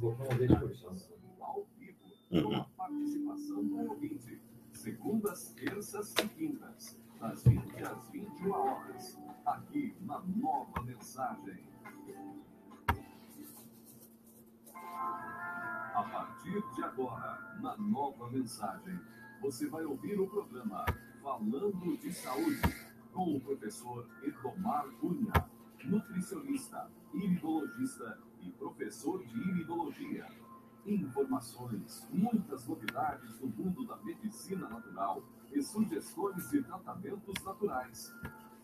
com a participação do Uhum. Segundas, terças e quintas, das 20 às 21 horas, aqui na Nova Mensagem. A partir de agora, na Nova Mensagem, você vai ouvir o programa Falando de Saúde, com o professor Edomar Cunha, nutricionista, e iridologista e professor de imunologia. Informações, muitas novidades do mundo da medicina natural e sugestões de tratamentos naturais.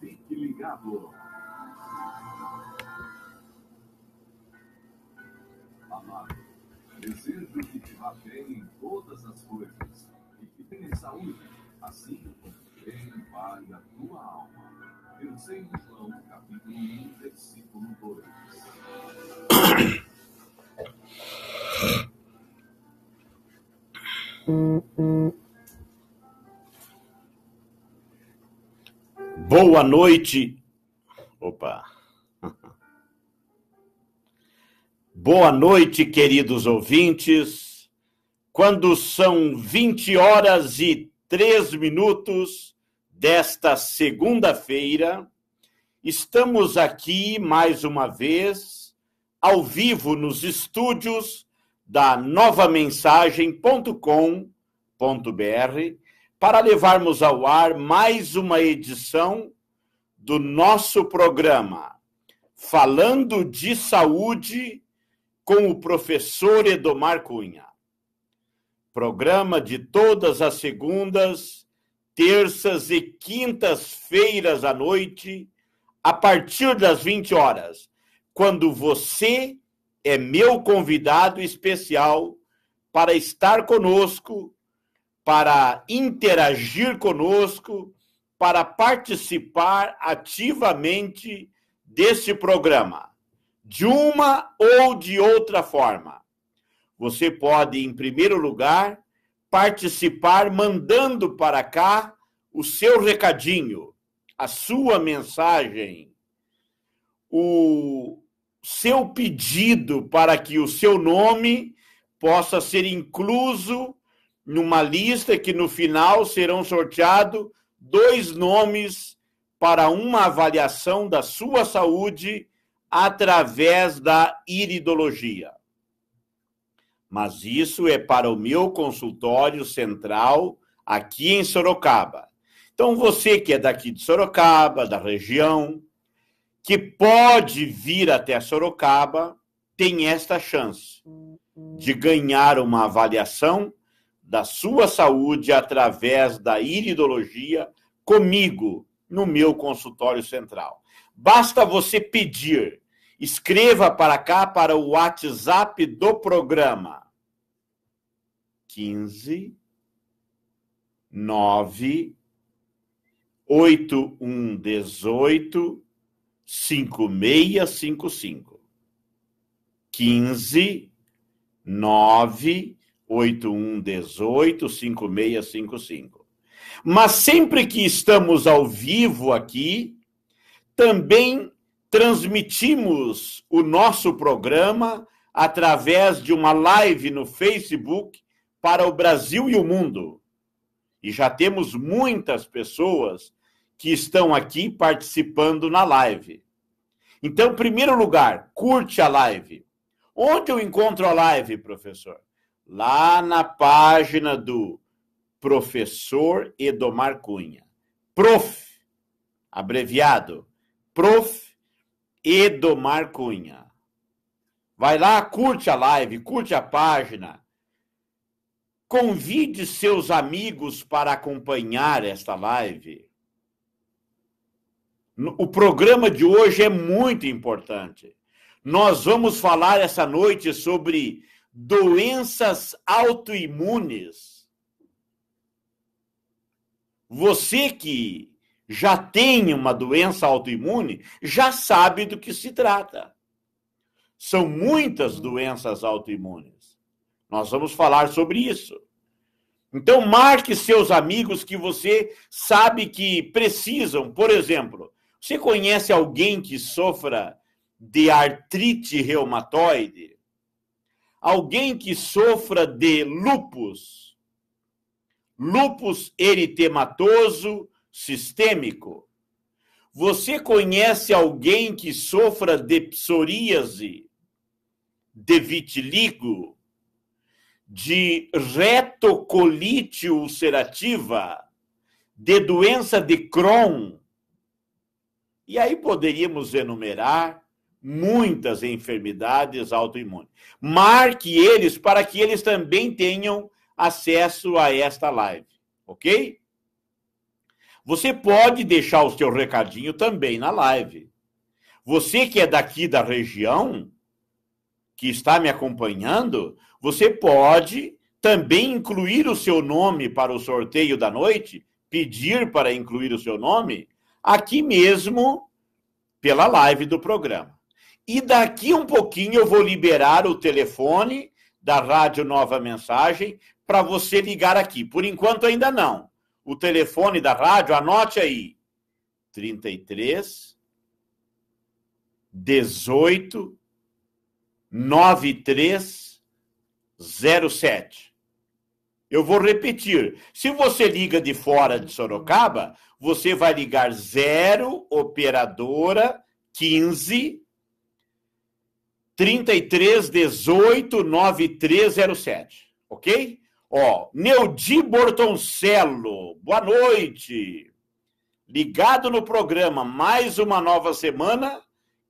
Fique ligado! Amado, desejo que te vá bem em todas as coisas e que tenha saúde, assim como bem vale a tua alma. Eu sei João, capítulo 1, versículo 2. Boa noite. Opa. Boa noite, queridos ouvintes. Quando são 20 horas e 3 minutos desta segunda-feira, estamos aqui mais uma vez ao vivo nos estúdios da novamensagem.com.br para levarmos ao ar mais uma edição do nosso programa Falando de Saúde com o professor Edomar Cunha. Programa de todas as segundas, terças e quintas-feiras à noite, a partir das 20 horas quando você é meu convidado especial para estar conosco, para interagir conosco, para participar ativamente desse programa, de uma ou de outra forma. Você pode, em primeiro lugar, participar mandando para cá o seu recadinho, a sua mensagem, o seu pedido para que o seu nome possa ser incluso numa lista que no final serão sorteados dois nomes para uma avaliação da sua saúde através da iridologia. Mas isso é para o meu consultório central aqui em Sorocaba. Então você que é daqui de Sorocaba, da região, que pode vir até Sorocaba tem esta chance de ganhar uma avaliação da sua saúde através da iridologia comigo no meu consultório central. Basta você pedir. Escreva para cá para o WhatsApp do programa. 15 9 8118 5655 15 98118 5655. Mas sempre que estamos ao vivo aqui, também transmitimos o nosso programa através de uma live no Facebook para o Brasil e o mundo. E já temos muitas pessoas que estão aqui participando na live. Então, em primeiro lugar, curte a live. Onde eu encontro a live, professor? Lá na página do professor Edomar Cunha. Prof, abreviado, Prof Edomar Cunha. Vai lá, curte a live, curte a página. Convide seus amigos para acompanhar esta live. O programa de hoje é muito importante. Nós vamos falar essa noite sobre doenças autoimunes. Você que já tem uma doença autoimune, já sabe do que se trata. São muitas doenças autoimunes. Nós vamos falar sobre isso. Então, marque seus amigos que você sabe que precisam, por exemplo, você conhece alguém que sofra de artrite reumatoide? Alguém que sofra de lupus? Lupus eritematoso sistêmico? Você conhece alguém que sofra de psoríase, de vitiligo, de retocolite ulcerativa, de doença de Crohn? E aí poderíamos enumerar muitas enfermidades autoimunes. Marque eles para que eles também tenham acesso a esta live, ok? Você pode deixar o seu recadinho também na live. Você que é daqui da região, que está me acompanhando, você pode também incluir o seu nome para o sorteio da noite, pedir para incluir o seu nome aqui mesmo pela live do programa. E daqui um pouquinho eu vou liberar o telefone da Rádio Nova Mensagem para você ligar aqui. Por enquanto ainda não. O telefone da rádio, anote aí. 33 18 93 07. Eu vou repetir. Se você liga de fora de Sorocaba, você vai ligar 0 operadora 15 33 18 9307, ok? Ó, Neudi Bortoncello, boa noite. Ligado no programa, mais uma nova semana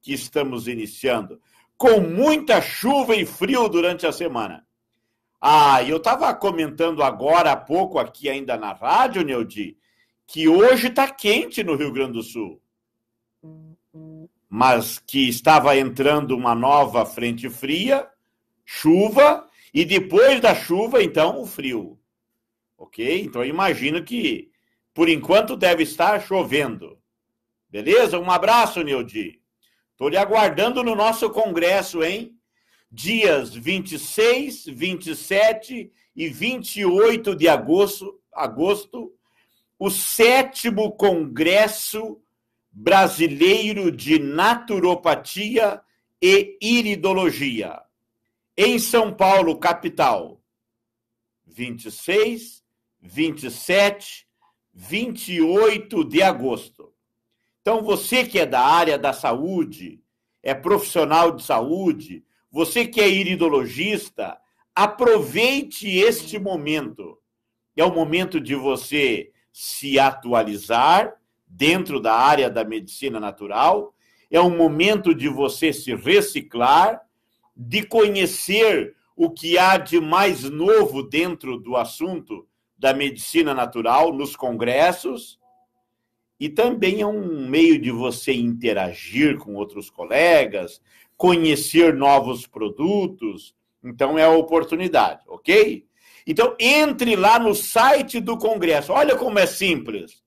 que estamos iniciando, com muita chuva e frio durante a semana. Ah, eu estava comentando agora há pouco aqui ainda na rádio, Neudi, que hoje está quente no Rio Grande do Sul, mas que estava entrando uma nova frente fria, chuva, e depois da chuva, então, o frio. Ok? Então, imagino que, por enquanto, deve estar chovendo. Beleza? Um abraço, Nildi. Estou lhe aguardando no nosso congresso, hein? Dias 26, 27 e 28 de agosto, agosto o sétimo Congresso Brasileiro de Naturopatia e Iridologia, em São Paulo, capital, 26, 27, 28 de agosto. Então, você que é da área da saúde, é profissional de saúde, você que é iridologista, aproveite este momento. É o momento de você se atualizar dentro da área da medicina natural, é um momento de você se reciclar, de conhecer o que há de mais novo dentro do assunto da medicina natural nos congressos, e também é um meio de você interagir com outros colegas, conhecer novos produtos. Então, é a oportunidade, ok? Então, entre lá no site do Congresso. Olha como é simples.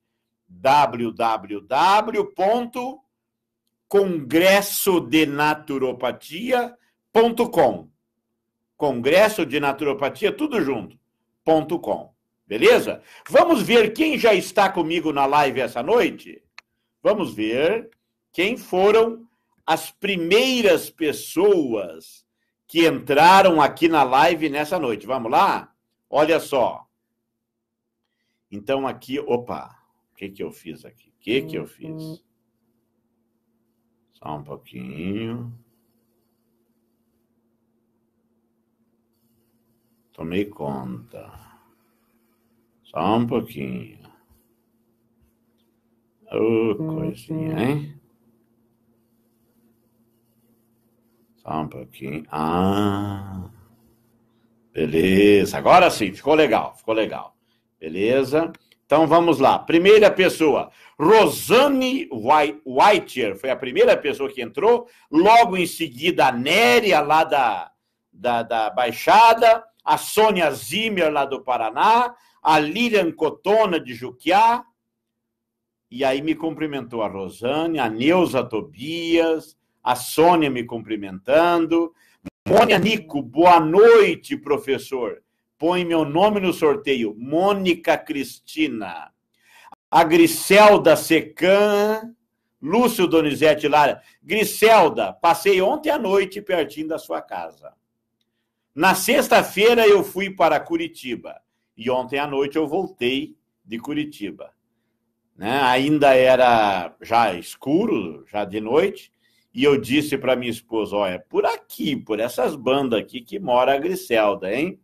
www.congressodenaturopatia.com Congresso de Naturopatia, tudo junto, com. Beleza? Vamos ver quem já está comigo na live essa noite? Vamos ver quem foram as primeiras pessoas que entraram aqui na live nessa noite. Vamos lá? Olha só. Então aqui, opa, o que que eu fiz aqui? O que que eu fiz? Só um pouquinho. Tomei conta. Só um pouquinho. Ô, oh, coisinha, hein? Só um pouquinho. Ah. Beleza, agora sim, ficou legal, ficou legal. Beleza? Então vamos lá. Primeira pessoa, Rosane Whiteer foi a primeira pessoa que entrou. Logo em seguida, a Néria, lá da, da, da Baixada, a Sônia Zimmer, lá do Paraná, a Lilian Cotona, de Juquiá. E aí me cumprimentou a Rosane, a Neuza Tobias, a Sônia me cumprimentando, Mônica Nico, boa noite, professor. Põe meu nome no sorteio. Mônica Cristina. A Griselda Secan. Lúcio Donizete Lara. Griselda, passei ontem à noite pertinho da sua casa. Na sexta-feira eu fui para Curitiba. E ontem à noite eu voltei de Curitiba. Né? Ainda era já escuro, já de noite. E eu disse para minha esposa: olha, por aqui, por essas bandas aqui que mora a Griselda, hein?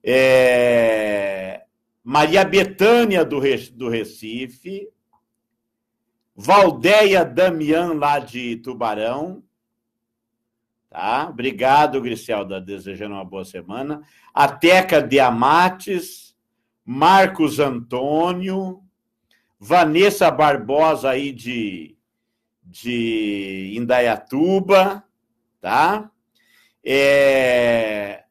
É... Maria Betânia do, Re... do Recife, Valdeia Damian, lá de Tubarão. Tá? Obrigado, Griselda, desejando uma boa semana. A Teca de Amates, Marcos Antônio, Vanessa Barbosa aí de de Indaiatuba, tá? É...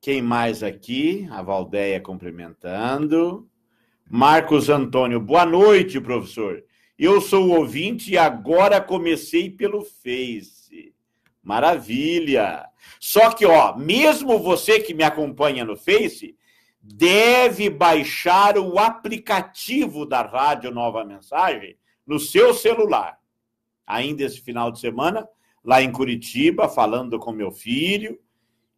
Quem mais aqui? A Valdeia cumprimentando. Marcos Antônio, boa noite, professor. Eu sou o ouvinte e agora comecei pelo Face. Maravilha! Só que, ó, mesmo você que me acompanha no Face, deve baixar o aplicativo da Rádio Nova Mensagem no seu celular. Ainda esse final de semana, lá em Curitiba, falando com meu filho,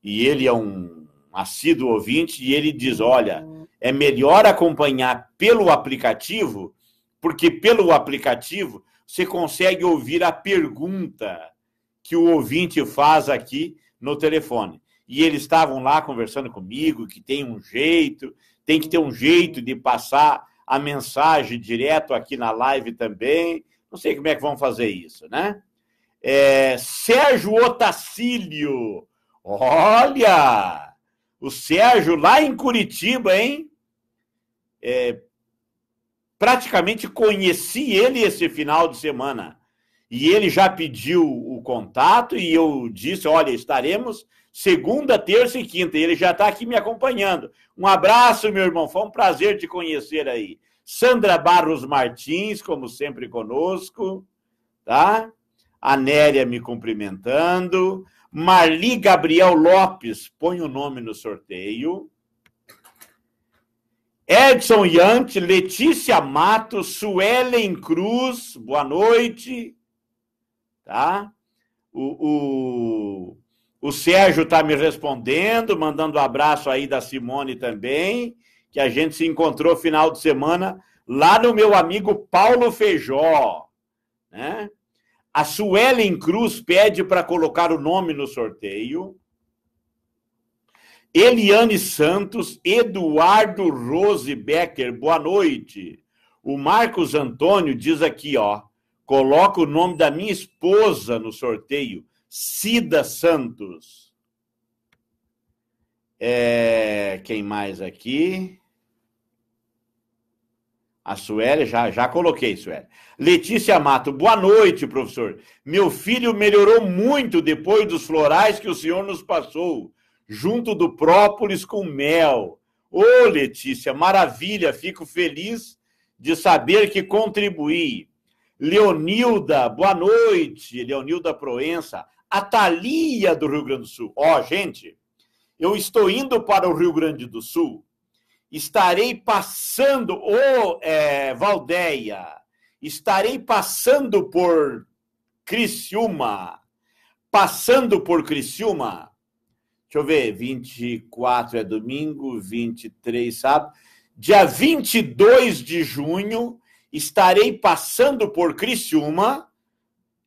e ele é um assíduo ouvinte, e ele diz: Olha, é melhor acompanhar pelo aplicativo, porque pelo aplicativo você consegue ouvir a pergunta que o ouvinte faz aqui no telefone. E eles estavam lá conversando comigo que tem um jeito, tem que ter um jeito de passar a mensagem direto aqui na live também. Não sei como é que vão fazer isso, né? É, Sérgio Otacílio. Olha! O Sérgio lá em Curitiba, hein? É, praticamente conheci ele esse final de semana. E ele já pediu o contato e eu disse: olha, estaremos segunda, terça e quinta. E ele já está aqui me acompanhando. Um abraço, meu irmão. Foi um prazer te conhecer aí. Sandra Barros Martins, como sempre conosco, tá? A Néria me cumprimentando. Marli Gabriel Lopes, põe o nome no sorteio. Edson Yante, Letícia Matos, Suelen Cruz, boa noite. Tá? O, o o Sérgio está me respondendo, mandando um abraço aí da Simone também, que a gente se encontrou final de semana lá no meu amigo Paulo Feijó. Né? A Suelen Cruz pede para colocar o nome no sorteio. Eliane Santos, Eduardo Rose Becker, boa noite. O Marcos Antônio diz aqui, ó, coloca o nome da minha esposa no sorteio. Cida Santos. É, quem mais aqui? A Sueli, já, já coloquei, Sueli. Letícia Mato, boa noite, professor. Meu filho melhorou muito depois dos florais que o senhor nos passou, junto do própolis com mel. Ô, oh, Letícia, maravilha, fico feliz de saber que contribuí. Leonilda, boa noite. Leonilda Proença, a Thalia do Rio Grande do Sul. Ó, oh, gente, eu estou indo para o Rio Grande do Sul, estarei passando, ô oh, é, Valdeia, estarei passando por Criciúma, passando por Criciúma. Deixa eu ver, 24 é domingo, 23 sábado. Dia 22 de junho, estarei passando por Criciúma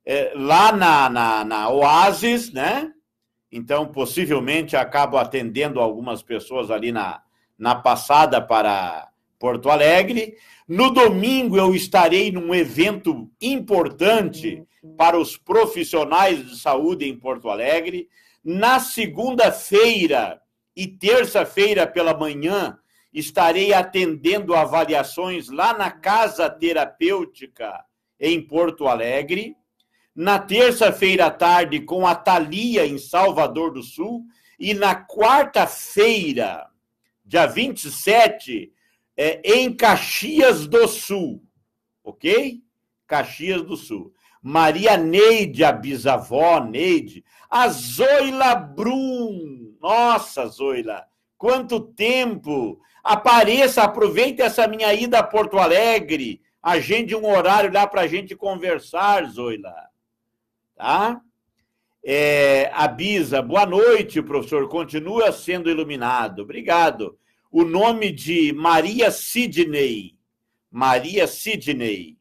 é, lá na, na, na Oasis, né? Então, possivelmente, acabo atendendo algumas pessoas ali na, na passada para Porto Alegre. No domingo, eu estarei num evento importante para os profissionais de saúde em Porto Alegre. Na segunda-feira e terça-feira pela manhã, estarei atendendo avaliações lá na Casa Terapêutica em Porto Alegre na terça-feira à tarde com a Thalia em Salvador do Sul e na quarta-feira, dia 27, é, em Caxias do Sul, ok? Caxias do Sul. Maria Neide, a bisavó Neide, a Zoila Brum, nossa Zoila, quanto tempo! Apareça, aproveite essa minha ida a Porto Alegre, agende um horário lá para a gente conversar, Zoila tá? É, a Bisa, boa noite, professor. Continua sendo iluminado. Obrigado. O nome de Maria Sidney. Maria Sidney,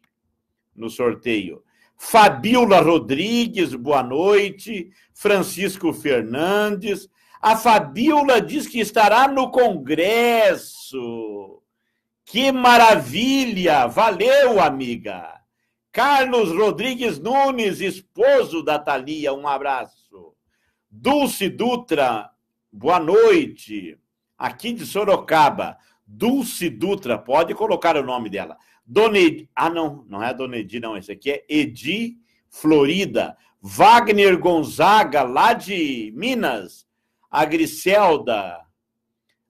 no sorteio. Fabiola Rodrigues, boa noite. Francisco Fernandes. A Fabiola diz que estará no Congresso. Que maravilha! Valeu, amiga! Carlos Rodrigues Nunes, esposo da Thalia, um abraço. Dulce Dutra, boa noite. Aqui de Sorocaba. Dulce Dutra, pode colocar o nome dela. Dona ah, não, não é a Dona Edi, não. Esse aqui é Edi Florida. Wagner Gonzaga, lá de Minas. A Griselda.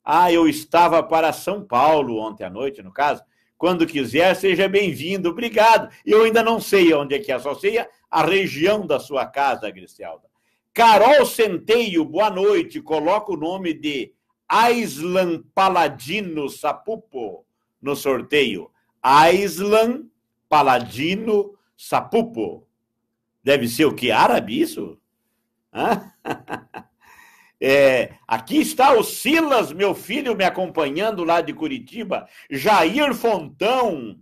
Ah, eu estava para São Paulo ontem à noite, no caso. Quando quiser, seja bem-vindo. Obrigado. Eu ainda não sei onde é que é, só sei a região da sua casa, Griselda. Carol Centeio, boa noite. Coloca o nome de Aislan Paladino Sapupo no sorteio. Aislan Paladino Sapupo. Deve ser o que? Árabe, isso? Hã? É, aqui está o Silas, meu filho, me acompanhando lá de Curitiba. Jair Fontão.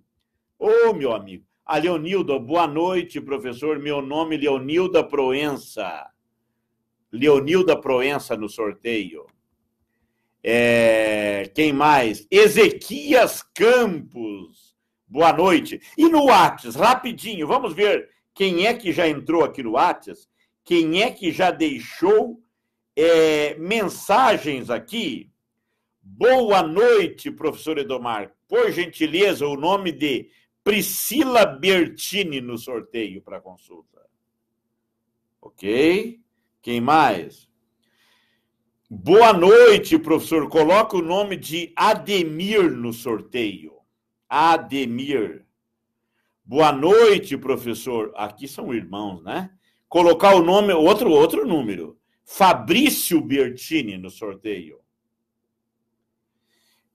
Ô, oh, meu amigo. A Leonilda, boa noite, professor. Meu nome é Leonilda Proença. Leonilda Proença no sorteio. É, quem mais? Ezequias Campos. Boa noite. E no Whats, rapidinho, vamos ver quem é que já entrou aqui no Whats, quem é que já deixou é, mensagens aqui. Boa noite, professor Edomar. Por gentileza, o nome de Priscila Bertini no sorteio para consulta. Ok? Quem mais? Boa noite, professor. Coloca o nome de Ademir no sorteio. Ademir. Boa noite, professor. Aqui são irmãos, né? Colocar o nome, outro outro número. Fabrício Bertini no sorteio.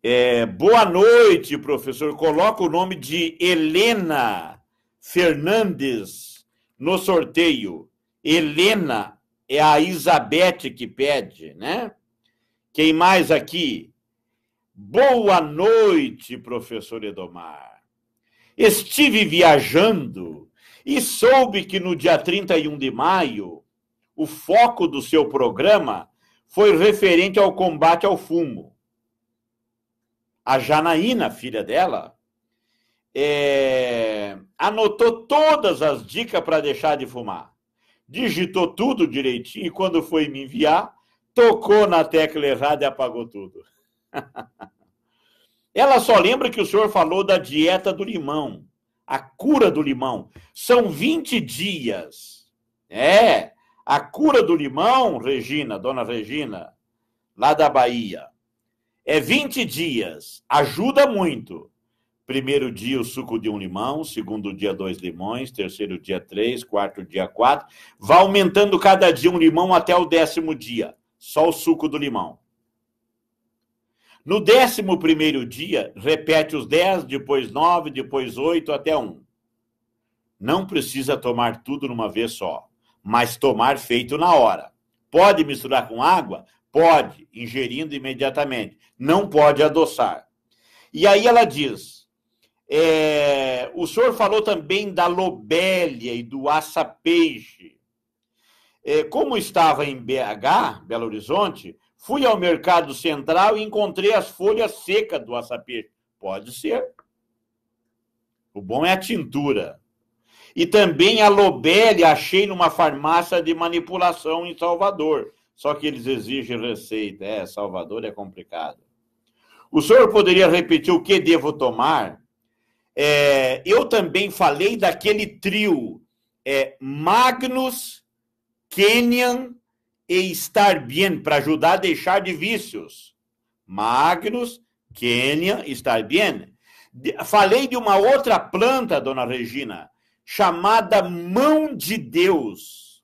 É, boa noite, professor. Coloca o nome de Helena Fernandes no sorteio. Helena é a Isabete que pede, né? Quem mais aqui? Boa noite, professor Edomar. Estive viajando e soube que no dia 31 de maio o foco do seu programa foi referente ao combate ao fumo. A Janaína, filha dela, é, anotou todas as dicas para deixar de fumar. Digitou tudo direitinho e quando foi me enviar, tocou na tecla errada e apagou tudo. Ela só lembra que o senhor falou da dieta do limão, a cura do limão. São 20 dias. É, a cura do limão, Regina, dona Regina, lá da Bahia, é 20 dias, ajuda muito. Primeiro dia, o suco de um limão. Segundo dia, dois limões. Terceiro dia, três. Quarto dia, quatro. Vai aumentando cada dia um limão até o décimo dia. Só o suco do limão. No décimo primeiro dia, repete os dez, depois nove, depois oito, até um. Não precisa tomar tudo numa vez só mas tomar feito na hora. Pode misturar com água? Pode, ingerindo imediatamente. Não pode adoçar. E aí ela diz: é, o senhor falou também da lobélia e do aça-peixe. É, como estava em BH, Belo Horizonte, fui ao mercado central e encontrei as folhas secas do aça-peixe. Pode ser. O bom é a tintura. E também a Lobele achei numa farmácia de manipulação em Salvador. Só que eles exigem receita. É, Salvador é complicado. O senhor poderia repetir o que devo tomar? É, eu também falei daquele trio é, Magnus, Kenyan e Estar Bien, para ajudar a deixar de vícios. Magnus, Kenyan, Estar Bien. Falei de uma outra planta, dona Regina, chamada Mão de Deus.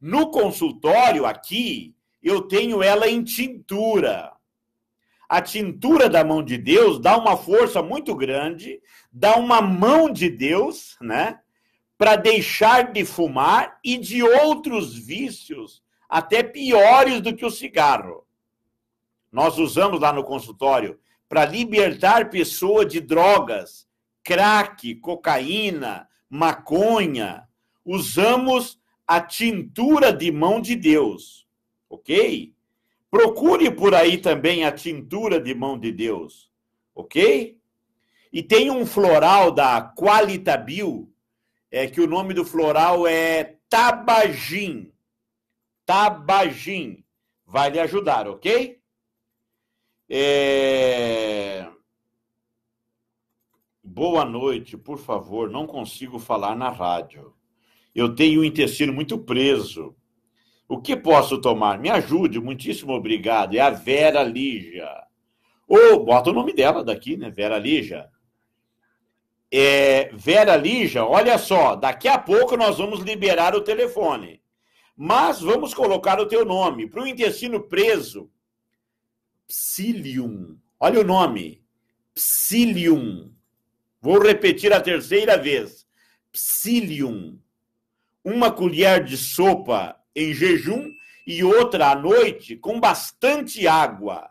No consultório aqui, eu tenho ela em tintura. A tintura da mão de Deus dá uma força muito grande, dá uma mão de Deus, né? Para deixar de fumar e de outros vícios, até piores do que o cigarro. Nós usamos lá no consultório para libertar pessoa de drogas, crack, cocaína, maconha. Usamos a tintura de mão de Deus, ok? Procure por aí também a tintura de mão de Deus, ok? E tem um floral da Qualitabil, é que o nome do floral é Tabajim. Tabajim. Vai lhe ajudar, ok? É... Boa noite, por favor, não consigo falar na rádio. Eu tenho o intestino muito preso. O que posso tomar? Me ajude, muitíssimo obrigado. É a Vera Lígia. Ou bota o nome dela daqui, né? Vera Lígia. É, Vera Lígia, olha só, daqui a pouco nós vamos liberar o telefone. Mas vamos colocar o teu nome. Para o intestino preso, Psyllium. Olha o nome. Psyllium. Vou repetir a terceira vez. Psyllium. Uma colher de sopa em jejum e outra à noite com bastante água.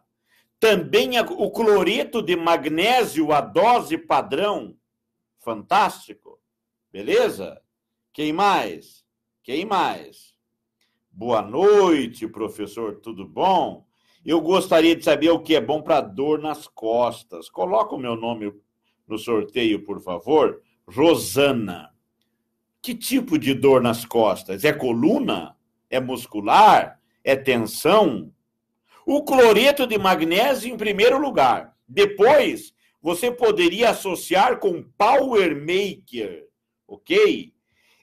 Também o cloreto de magnésio, a dose padrão. Fantástico. Beleza? Quem mais? Quem mais? Boa noite, professor. Tudo bom? Eu gostaria de saber o que é bom para dor nas costas. Coloca o meu nome no sorteio, por favor. Rosana, que tipo de dor nas costas? É coluna? É muscular? É tensão? O cloreto de magnésio em primeiro lugar. Depois, você poderia associar com Power Maker, ok?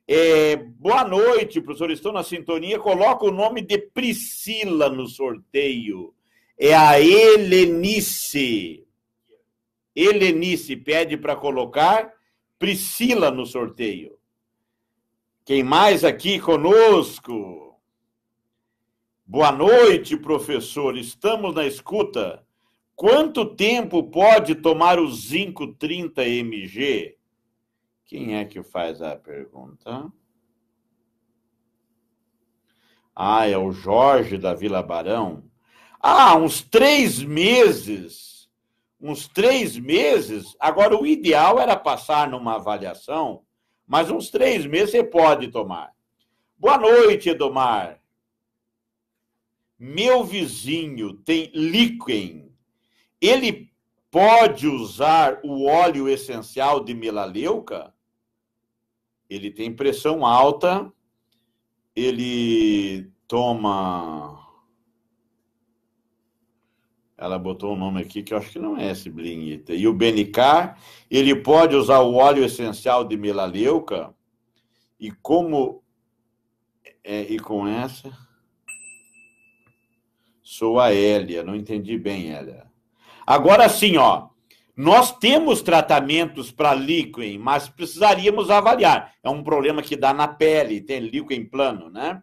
É, boa noite, professor. Estou na sintonia. Coloca o nome de Priscila no sorteio. É a Helenice. Helenice pede para colocar Priscila no sorteio. Quem mais aqui conosco? Boa noite, professor. Estamos na escuta. Quanto tempo pode tomar o zinco 30 mg? Quem é que faz a pergunta? Ah, é o Jorge da Vila Barão. Ah, uns três meses uns três meses. Agora, o ideal era passar numa avaliação, mas uns três meses você pode tomar. Boa noite, Edomar. Meu vizinho tem líquen. Ele pode usar o óleo essencial de melaleuca? Ele tem pressão alta, ele toma ela botou um nome aqui que eu acho que não é esse Blinita. E o Benicar, ele pode usar o óleo essencial de melaleuca. E como é, e com essa sou a Hélia, não entendi bem, Hélia. Agora sim, ó. Nós temos tratamentos para líquen, mas precisaríamos avaliar. É um problema que dá na pele, tem líquen plano, né?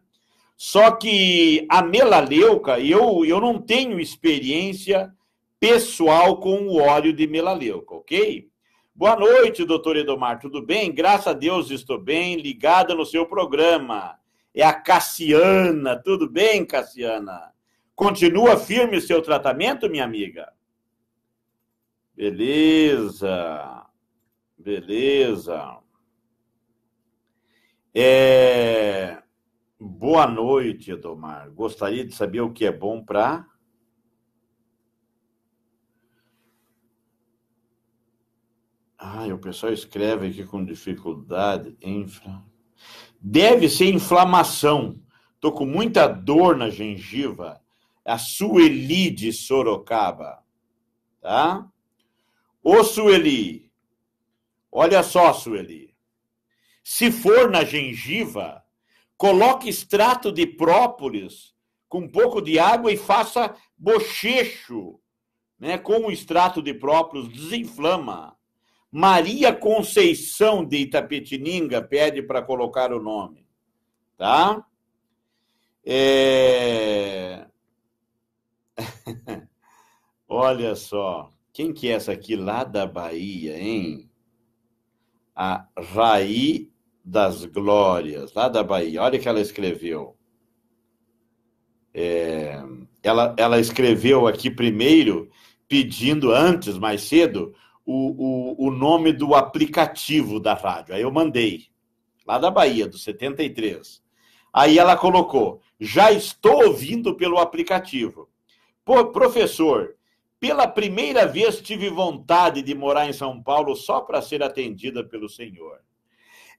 Só que a melaleuca, eu, eu não tenho experiência pessoal com o óleo de melaleuca, ok? Boa noite, doutor Edomar, tudo bem? Graças a Deus estou bem, ligada no seu programa. É a Cassiana, tudo bem, Cassiana? Continua firme o seu tratamento, minha amiga? Beleza, beleza. É... Boa noite, Edomar. Gostaria de saber o que é bom para. Ai, o pessoal escreve aqui com dificuldade. Infra... Deve ser inflamação. Tô com muita dor na gengiva. A Sueli de Sorocaba. Tá? Ô, Sueli. Olha só, Sueli. Se for na gengiva Coloque extrato de própolis com um pouco de água e faça bochecho né, com o extrato de própolis, desinflama. Maria Conceição de Itapetininga pede para colocar o nome, tá? É... Olha só, quem que é essa aqui lá da Bahia, hein? A Raí das Glórias, lá da Bahia. Olha o que ela escreveu. É, ela, ela escreveu aqui primeiro, pedindo antes, mais cedo, o, o, o nome do aplicativo da rádio. Aí eu mandei, lá da Bahia, do 73. Aí ela colocou: já estou ouvindo pelo aplicativo. Pô, professor, pela primeira vez tive vontade de morar em São Paulo só para ser atendida pelo senhor.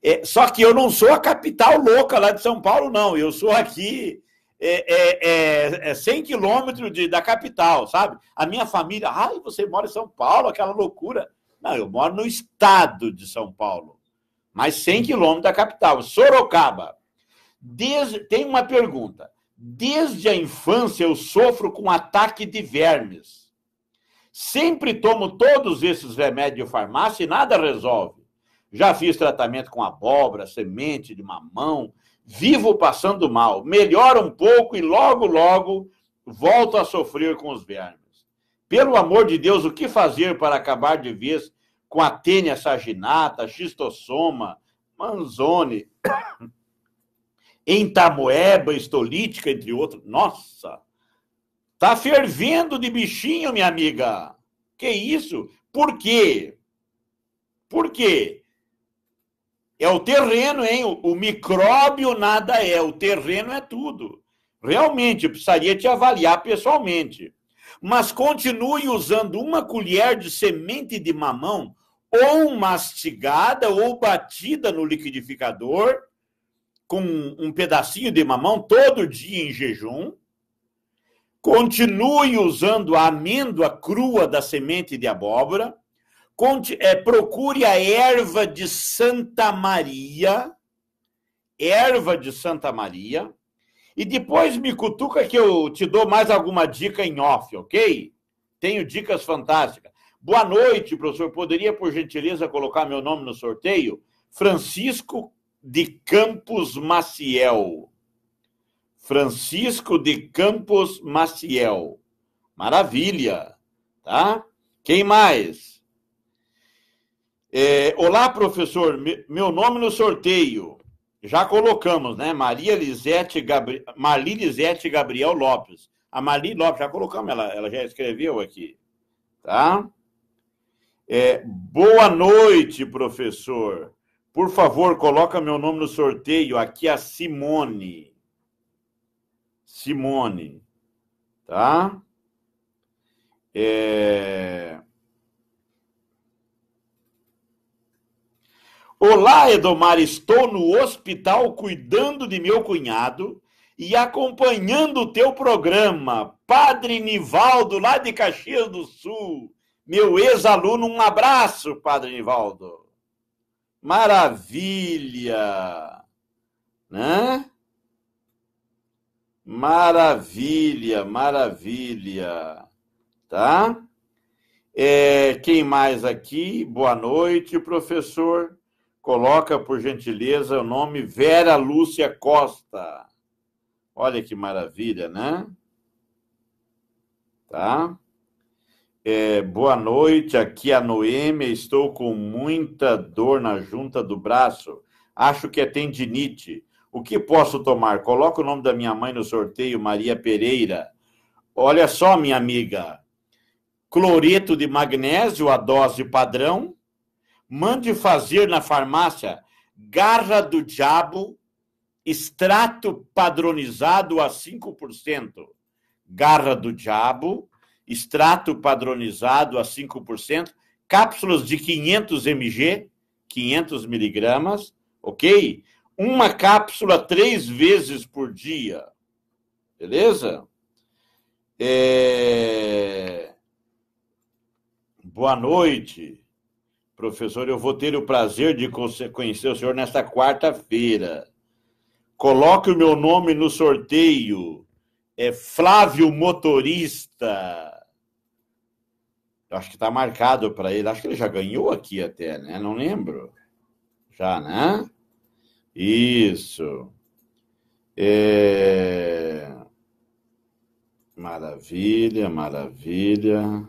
É, só que eu não sou a capital louca lá de São Paulo, não. Eu sou aqui é, é, é 100 é quilômetros da capital, sabe? A minha família, ai, você mora em São Paulo, aquela loucura. Não, eu moro no estado de São Paulo, mas 100 quilômetros da capital, Sorocaba. Desde, tem uma pergunta. Desde a infância eu sofro com ataque de vermes. Sempre tomo todos esses remédios de farmácia e nada resolve. Já fiz tratamento com abóbora, semente de mamão. Vivo passando mal. Melhora um pouco e logo, logo volto a sofrer com os vermes. Pelo amor de Deus, o que fazer para acabar de vez com a tênia saginata, xistossoma, manzone, entamoeba estolítica, entre outros? Nossa! Tá fervendo de bichinho, minha amiga. Que isso? Por quê? Por quê? É o terreno, hein? O, micróbio nada é, o terreno é tudo. Realmente, precisaria te avaliar pessoalmente. Mas continue usando uma colher de semente de mamão, ou mastigada, ou batida no liquidificador, com um pedacinho de mamão todo dia em jejum. Continue usando a amêndoa crua da semente de abóbora Conte, é, procure a erva de Santa Maria, erva de Santa Maria, e depois me cutuca que eu te dou mais alguma dica em off, ok? Tenho dicas fantásticas. Boa noite, professor. Poderia, por gentileza, colocar meu nome no sorteio? Francisco de Campos Maciel. Francisco de Campos Maciel. Maravilha, tá? Quem mais? É, olá, professor. Meu nome no sorteio. Já colocamos, né? Maria Lisete, Gabri... Marli Lisete Gabriel Lopes. A Marli Lopes, já colocamos, ela, ela já escreveu aqui. Tá? É, boa noite, professor. Por favor, coloca meu nome no sorteio. Aqui a Simone. Simone. Tá? É... Olá, Edomar, estou no hospital cuidando de meu cunhado e acompanhando o teu programa. Padre Nivaldo, lá de Caxias do Sul. Meu ex-aluno, um abraço, Padre Nivaldo. Maravilha! Né? Maravilha, maravilha. Tá? É, quem mais aqui? Boa noite, professor. Coloca, por gentileza, o nome Vera Lúcia Costa. Olha que maravilha, né? Tá? É, boa noite, aqui é a Noêmia. Estou com muita dor na junta do braço. Acho que é tendinite. O que posso tomar? Coloca o nome da minha mãe no sorteio, Maria Pereira. Olha só, minha amiga. Cloreto de magnésio, a dose padrão mande fazer na farmácia garra do diabo, extrato padronizado a 5%. Garra do diabo, extrato padronizado a 5%, cápsulas de 500 mg, 500 miligramas, ok? Uma cápsula três vezes por dia, beleza? É... Boa noite. Professor, eu vou ter o prazer de conhecer o senhor nesta quarta-feira. Coloque o meu nome no sorteio. É Flávio Motorista. Acho que está marcado para ele. Acho que ele já ganhou aqui até, né? Não lembro. Já, né? Isso. É... Maravilha, maravilha.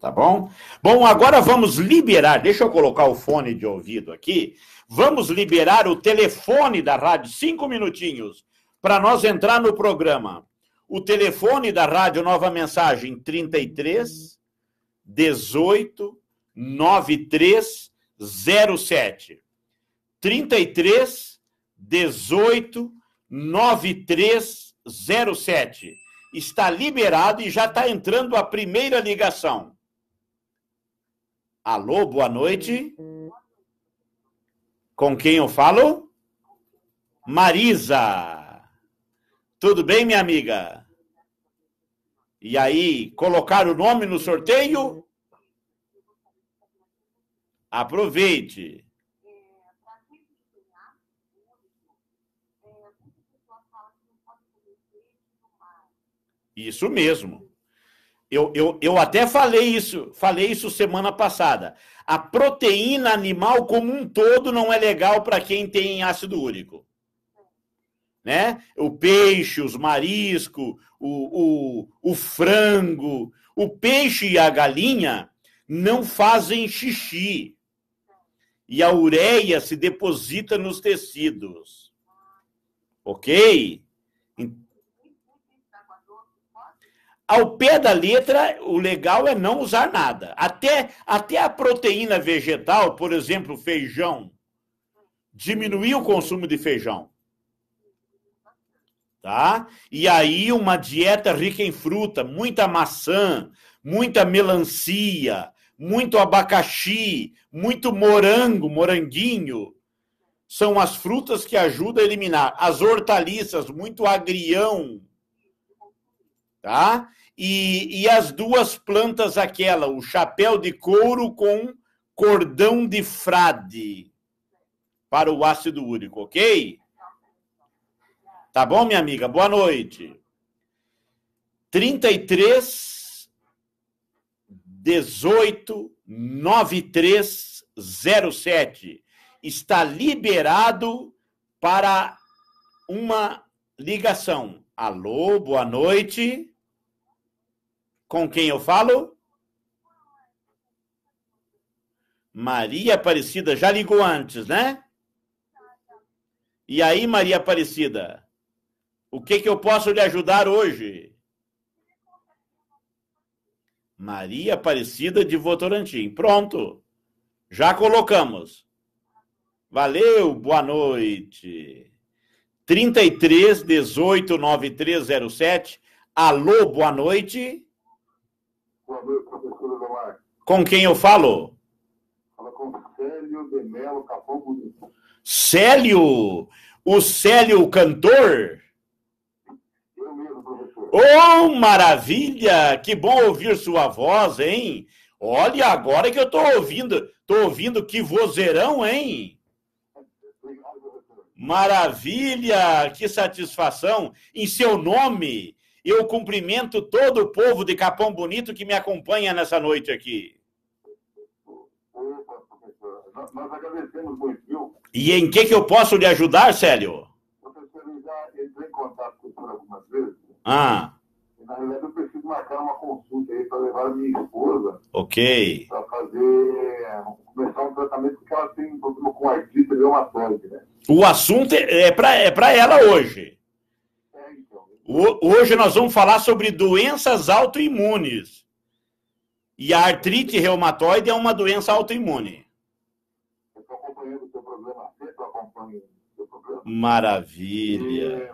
Tá bom? Bom, agora vamos liberar. Deixa eu colocar o fone de ouvido aqui. Vamos liberar o telefone da rádio, cinco minutinhos, para nós entrar no programa. O telefone da rádio Nova Mensagem, 33 18 9307. 33 18 9307. Está liberado e já está entrando a primeira ligação. Alô, boa noite. Com quem eu falo? Marisa. Tudo bem, minha amiga? E aí, colocar o nome no sorteio? Aproveite. Isso mesmo. Eu, eu, eu até falei isso, falei isso semana passada. A proteína animal como um todo não é legal para quem tem ácido úrico. Né? O peixe, os mariscos, o, o, o frango, o peixe e a galinha não fazem xixi. E a ureia se deposita nos tecidos. Ok? ao pé da letra, o legal é não usar nada. Até, até a proteína vegetal, por exemplo, feijão, diminuir o consumo de feijão. Tá? E aí, uma dieta rica em fruta, muita maçã, muita melancia, muito abacaxi, muito morango, moranguinho. São as frutas que ajudam a eliminar. As hortaliças, muito agrião. Tá? e, e as duas plantas aquela, o chapéu de couro com cordão de frade para o ácido úrico, ok? Tá bom, minha amiga? Boa noite. 33 18 9307 está liberado para uma ligação. Alô, boa noite com quem eu falo? Maria Aparecida já ligou antes, né? E aí, Maria Aparecida, o que que eu posso lhe ajudar hoje? Maria Aparecida de Votorantim. Pronto. Já colocamos. Valeu, boa noite. 33 18 9307. Alô, boa noite. Boa noite, professor Eduardo. Com quem eu falo? Fala com Célio de Melo Capão Bonito. Célio! O Célio cantor? Eu mesmo, professor. Oh, maravilha! Que bom ouvir sua voz, hein? Olha, agora que eu tô ouvindo, tô ouvindo que vozeirão, hein? Maravilha, que satisfação. Em seu nome, eu cumprimento todo o povo de Capão Bonito que me acompanha nessa noite aqui. Opa, professor. Nós, agradecemos muito, viu? E em que, que eu posso lhe ajudar, Célio? Professor, eu já entrei em contato com o senhor algumas vezes. Ah. Na realidade, eu preciso marcar uma consulta aí para levar a minha esposa. Ok. Para fazer. começar um tratamento, porque ela tem um problema com artrite reumatóide, né? O assunto é para é, é ela hoje. Hoje nós vamos falar sobre doenças autoimunes. E a artrite reumatoide é uma doença autoimune. Eu estou acompanhando o seu problema, sempre acompanho o seu problema. Maravilha.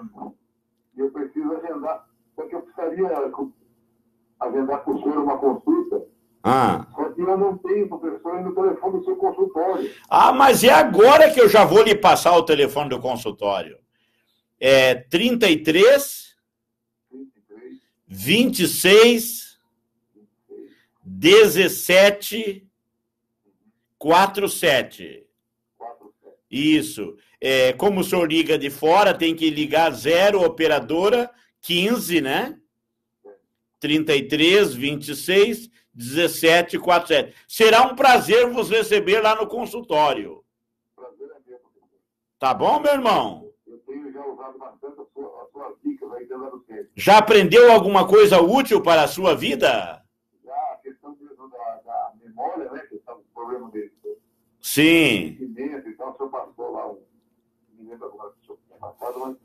E, eu preciso agendar, porque eu precisaria agendar com o senhor uma consulta. Ah. Só que eu não tenho, professor, no telefone do seu consultório. Ah, mas é agora que eu já vou lhe passar o telefone do consultório. É 33 26 17 47. Isso. É, como o senhor liga de fora, tem que ligar zero operadora 15, né? 33 26 17 47. Será um prazer vos receber lá no consultório. Prazer é meu. Tá bom, meu irmão? Eu tenho já usado bastante é Já aprendeu alguma coisa útil para a sua vida? Já, a questão da, da memória, né? A questão tá problema dele. Né? Sim. o senhor passou lá, me lembro agora que o senhor tinha passado, mas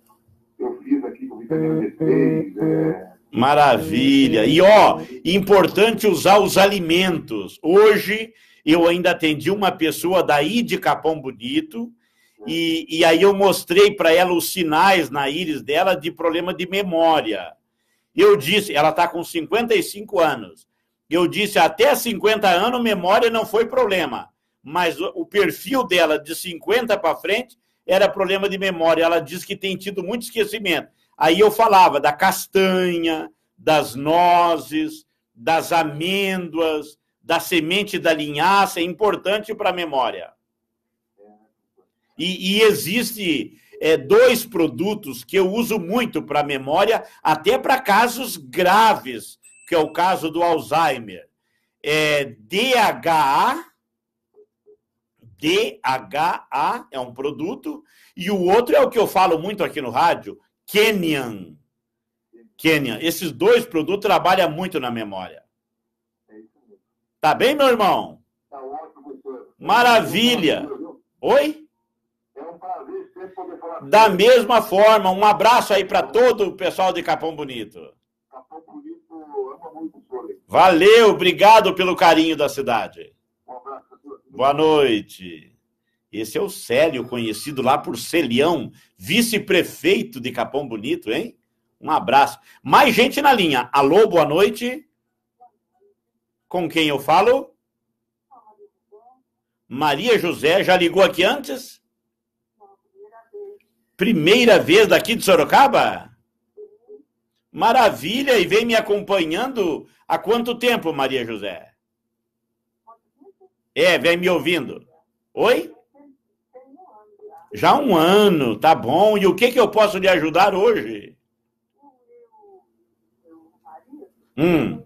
eu fiz aqui com vitamina d É... Maravilha. E ó, importante usar os alimentos. Hoje eu ainda atendi uma pessoa daí de Capão Bonito e, e aí eu mostrei para ela os sinais na íris dela de problema de memória. Eu disse, ela está com 55 anos. Eu disse, até 50 anos, memória não foi problema. Mas o perfil dela de 50 para frente era problema de memória. Ela diz que tem tido muito esquecimento. Aí eu falava da castanha, das nozes, das amêndoas, da semente da linhaça, é importante para a memória. E, e existe é, dois produtos que eu uso muito para memória, até para casos graves, que é o caso do Alzheimer. É, DHA, DHA é um produto, e o outro é o que eu falo muito aqui no rádio, Kenyan. Kenyan. Esses dois produtos trabalham muito na memória. Tá bem, meu irmão? Tá Maravilha. Oi? Da mesma forma, um abraço aí para todo o pessoal de Capão Bonito. Capão Bonito ama muito o Valeu, obrigado pelo carinho da cidade. Um abraço a todos. Boa noite. Esse é o Célio, conhecido lá por Celião, vice-prefeito de Capão Bonito, hein? Um abraço. Mais gente na linha. Alô, boa noite. Com quem eu falo? Maria José, já ligou aqui antes? Primeira vez daqui de Sorocaba? Maravilha, e vem me acompanhando há quanto tempo, Maria José? É, vem me ouvindo. Oi? Já um ano, tá bom. E o que, que eu posso lhe ajudar hoje? Hum.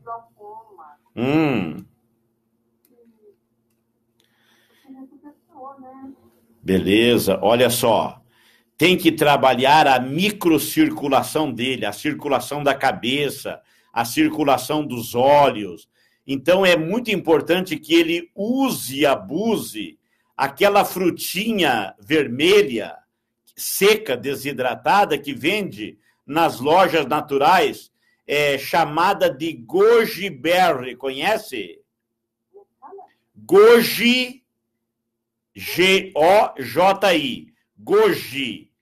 Hum. Beleza, olha só tem que trabalhar a microcirculação dele, a circulação da cabeça, a circulação dos olhos. Então é muito importante que ele use e abuse aquela frutinha vermelha, seca, desidratada, que vende nas lojas naturais, é, chamada de goji berry. Conhece? Goji, G-O-J-I. Goji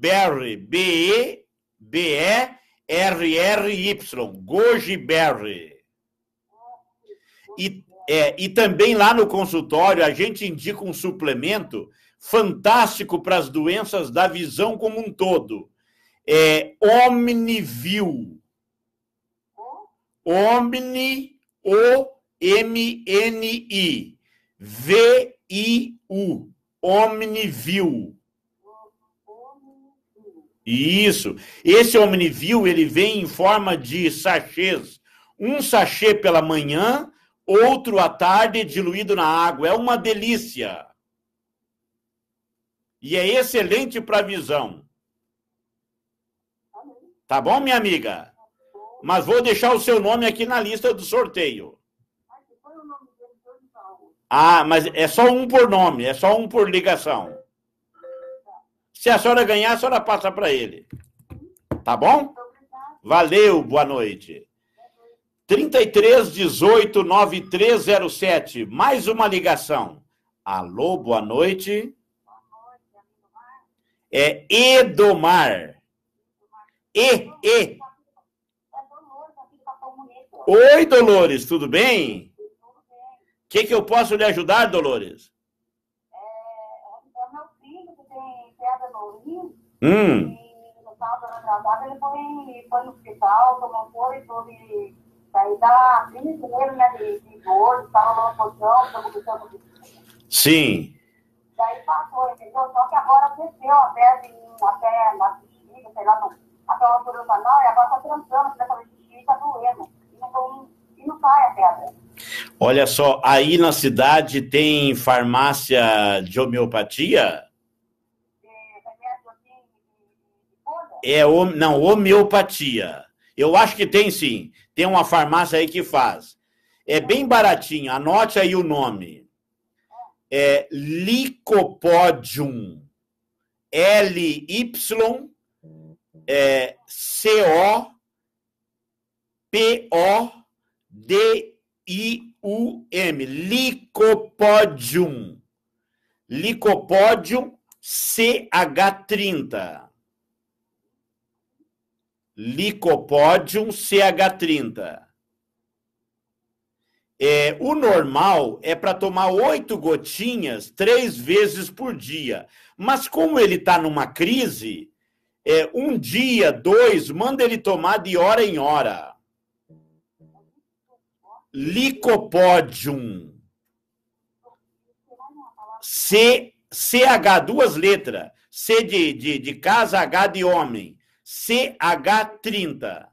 Berry, B-E-B-E-R-R-Y, Goji Berry. E, é, e também lá no consultório a gente indica um suplemento fantástico para as doenças da visão como um todo. É Omnivil. Omni, O-M-N-I, V-I-U, Omnivil. Isso. Esse omnivio, ele vem em forma de sachês. Um sachê pela manhã, outro à tarde, diluído na água. É uma delícia. E é excelente para visão. Tá bom, minha amiga? Mas vou deixar o seu nome aqui na lista do sorteio. Ah, mas é só um por nome, é só um por ligação. Se a senhora ganhar, a senhora passa para ele. Tá bom? Valeu, boa noite. 33 18 9307. Mais uma ligação. Alô, boa noite. É Edomar. E, e. Oi, Dolores, tudo bem? O que, que eu posso lhe ajudar, Dolores? meu filho, que tem pedra no rim, hum. e no sábado atrasado, ele foi, foi no hospital, tomou coisa sobre sair da crise dele, né, de, de dor, estava numa posição, estava buscando de... Sim. Daí passou, entendeu? Só que agora cresceu a pele, a pele, a sei lá, não, até uma altura do canal, e agora está trançando, está fazendo xixi, está doendo, e não, e não sai a pedra. Olha só, aí na cidade tem farmácia de homeopatia? É, é não, homeopatia. Eu acho que tem sim. Tem uma farmácia aí que faz. É bem baratinho, anote aí o nome. É Licopodium. L-Y-C-O-P-O-D-I. É, I-U-M, Licopodium. Licopodium CH30. Licopodium CH30. É, o normal é para tomar oito gotinhas três vezes por dia. Mas como ele está numa crise, é, um dia, dois, manda ele tomar de hora em hora. Licopodium. C, CH, duas letras. C de, de, de casa, H de homem. CH30.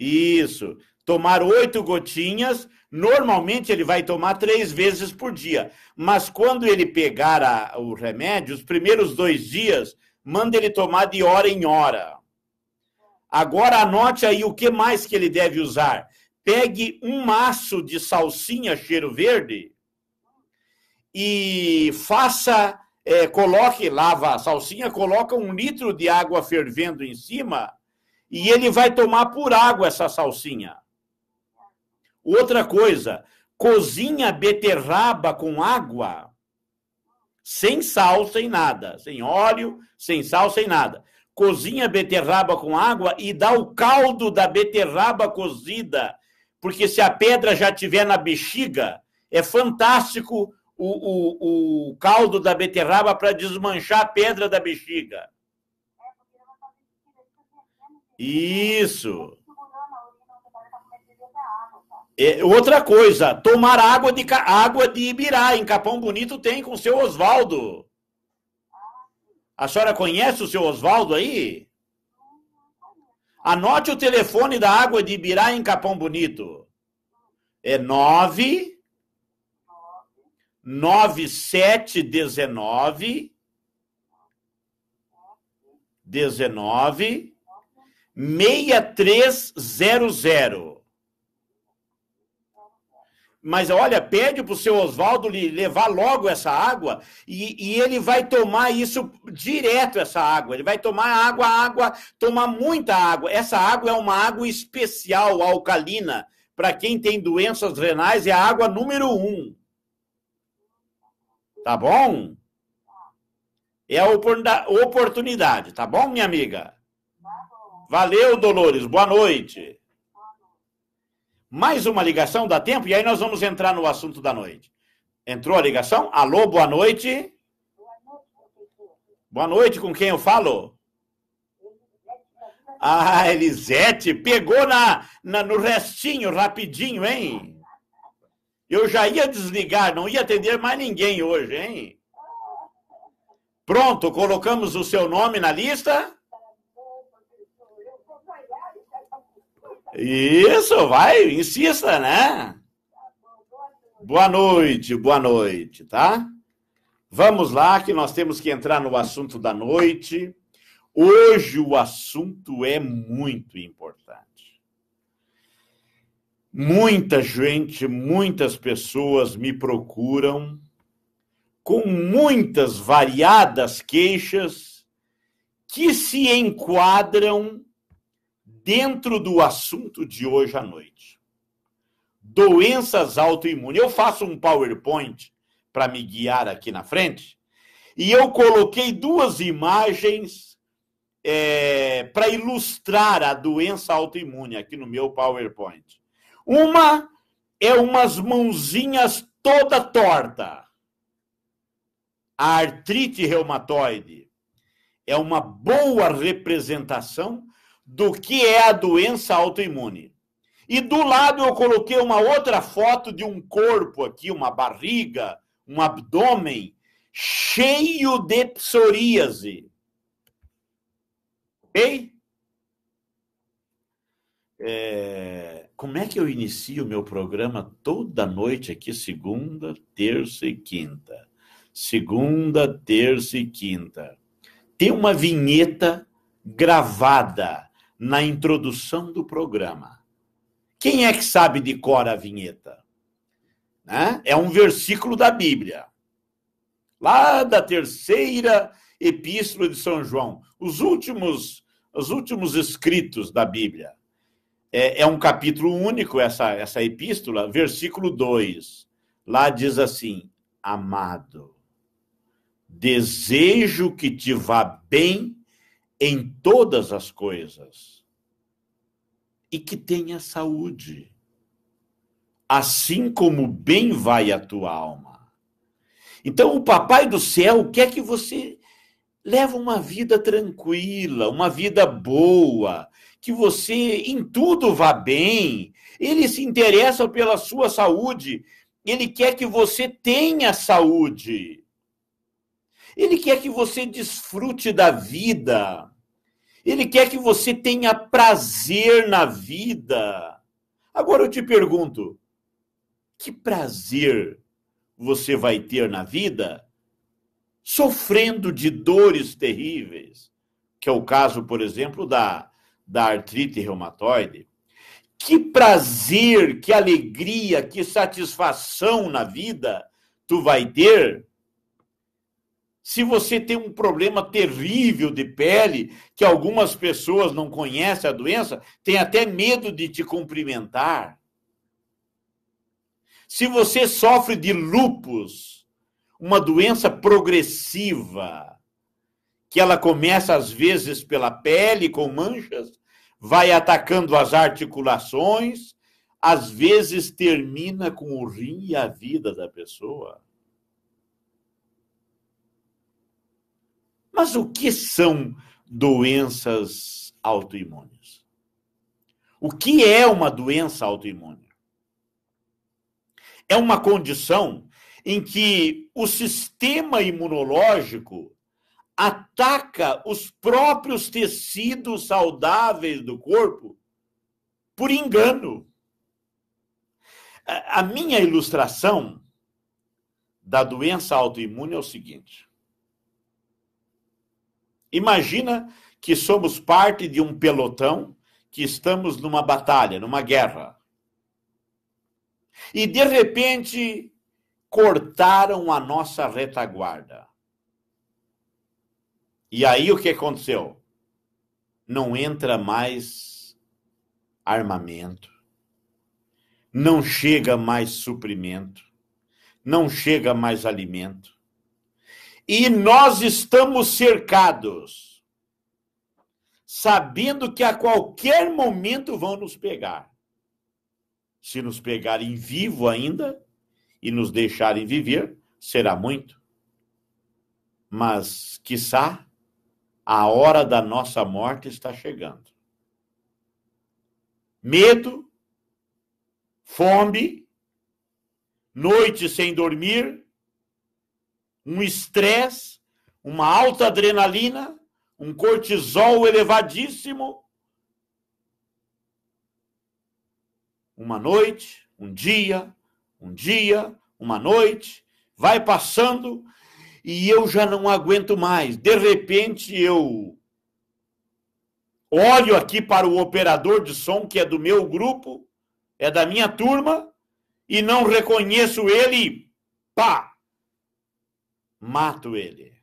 Isso. Tomar oito gotinhas. Normalmente ele vai tomar três vezes por dia. Mas quando ele pegar a, o remédio, os primeiros dois dias, manda ele tomar de hora em hora. Agora anote aí o que mais que ele deve usar. Pegue um maço de salsinha cheiro verde e faça, é, coloque, lava a salsinha, coloca um litro de água fervendo em cima e ele vai tomar por água essa salsinha. Outra coisa, cozinha beterraba com água, sem sal, sem nada, sem óleo, sem sal, sem nada cozinha a beterraba com água e dá o caldo da beterraba cozida, porque se a pedra já tiver na bexiga, é fantástico o, o, o caldo da beterraba para desmanchar a pedra da bexiga. Isso. É, outra coisa, tomar água de água de Ibirá, em Capão Bonito tem com o seu Oswaldo. A senhora conhece o seu Oswaldo aí? Anote o telefone da Água de Ibirá em Capão Bonito. É 9 9719 19 6300 mas olha, pede para o seu Oswaldo levar logo essa água e, e, ele vai tomar isso direto, essa água. Ele vai tomar água, água, tomar muita água. Essa água é uma água especial, alcalina. Para quem tem doenças renais, é a água número um. Tá bom? É a oportunidade, tá bom, minha amiga? Tá Valeu, Dolores. Boa noite. Mais uma ligação, dá tempo? E aí nós vamos entrar no assunto da noite. Entrou a ligação? Alô, boa noite. Boa noite, com quem eu falo? Ah, Elisete, pegou na, na, no restinho, rapidinho, hein? Eu já ia desligar, não ia atender mais ninguém hoje, hein? Pronto, colocamos o seu nome na lista. Isso, vai, insista, né? Boa noite, boa noite, tá? Vamos lá, que nós temos que entrar no assunto da noite. Hoje o assunto é muito importante. Muita gente, muitas pessoas me procuram com muitas variadas queixas que se enquadram dentro do assunto de hoje à noite. Doenças autoimunes. Eu faço um PowerPoint para me guiar aqui na frente e eu coloquei duas imagens é, para ilustrar a doença autoimune aqui no meu PowerPoint. Uma é umas mãozinhas toda torta. A artrite reumatoide é uma boa representação do que é a doença autoimune. E do lado eu coloquei uma outra foto de um corpo aqui, uma barriga, um abdômen cheio de psoríase. Ok? É... Como é que eu inicio meu programa toda noite aqui, segunda, terça e quinta? Segunda, terça e quinta. Tem uma vinheta gravada na introdução do programa. Quem é que sabe de cor a vinheta? Né? É um versículo da Bíblia, lá da terceira epístola de São João, os últimos, os últimos escritos da Bíblia. É, é um capítulo único, essa, essa epístola, versículo 2. Lá diz assim: Amado, desejo que te vá bem em todas as coisas e que tenha saúde, assim como bem vai a tua alma. Então, o Papai do Céu quer que você leve uma vida tranquila, uma vida boa, que você em tudo vá bem. Ele se interessa pela sua saúde, ele quer que você tenha saúde. Ele quer que você desfrute da vida. Ele quer que você tenha prazer na vida. Agora eu te pergunto: que prazer você vai ter na vida sofrendo de dores terríveis? Que é o caso, por exemplo, da, da artrite reumatoide. Que prazer, que alegria, que satisfação na vida tu vai ter se você tem um problema terrível de pele, que algumas pessoas não conhecem a doença, tem até medo de te cumprimentar. Se você sofre de lupus, uma doença progressiva, que ela começa às vezes pela pele com manchas, vai atacando as articulações, às vezes termina com o rim e a vida da pessoa. Mas o que são doenças autoimunes? O que é uma doença autoimune? É uma condição em que o sistema imunológico ataca os próprios tecidos saudáveis do corpo por engano. A minha ilustração da doença autoimune é o seguinte: Imagina que somos parte de um pelotão, que estamos numa batalha, numa guerra. E de repente cortaram a nossa retaguarda. E aí o que aconteceu? Não entra mais armamento, não chega mais suprimento, não chega mais alimento. E nós estamos cercados, sabendo que a qualquer momento vão nos pegar. Se nos pegarem vivo ainda e nos deixarem viver, será muito. Mas, quiçá, a hora da nossa morte está chegando. Medo, fome, noite sem dormir, um estresse, uma alta adrenalina, um cortisol elevadíssimo. Uma noite, um dia, um dia, uma noite, vai passando e eu já não aguento mais. De repente eu olho aqui para o operador de som que é do meu grupo, é da minha turma e não reconheço ele. Pá, mato ele.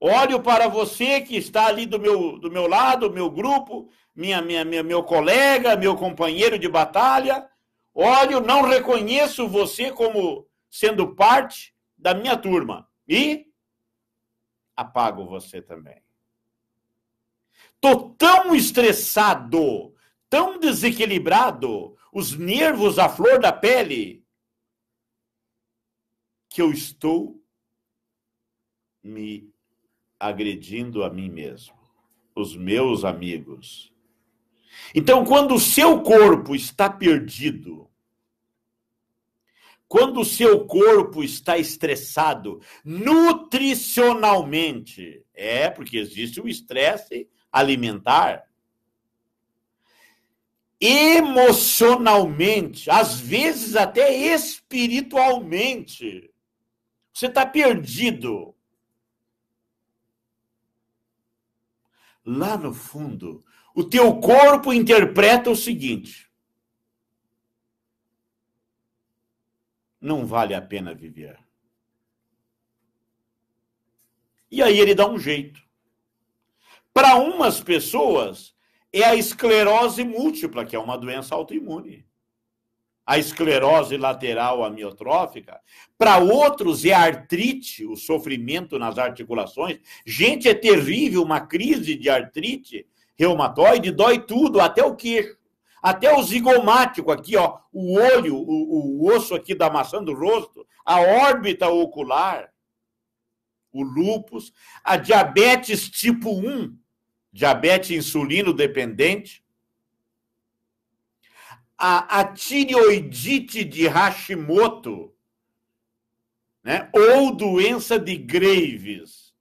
Olho para você que está ali do meu, do meu lado, meu grupo, minha, minha, minha, meu colega, meu companheiro de batalha. Olho, não reconheço você como sendo parte da minha turma. E apago você também. Estou tão estressado, tão desequilibrado, os nervos à flor da pele, que eu estou me agredindo a mim mesmo, os meus amigos. Então, quando o seu corpo está perdido, quando o seu corpo está estressado nutricionalmente, é porque existe o estresse alimentar. Emocionalmente, às vezes até espiritualmente. Você está perdido. Lá no fundo, o teu corpo interpreta o seguinte: não vale a pena viver. E aí ele dá um jeito. Para umas pessoas, é a esclerose múltipla, que é uma doença autoimune a esclerose lateral amiotrófica, para outros é artrite, o sofrimento nas articulações. Gente, é terrível uma crise de artrite reumatoide, dói tudo, até o queixo, até o zigomático aqui, ó, o olho, o, o osso aqui da maçã do rosto, a órbita ocular, o lúpus, a diabetes tipo 1, diabetes insulino dependente, a, a tireoidite de Hashimoto, né? ou doença de Graves.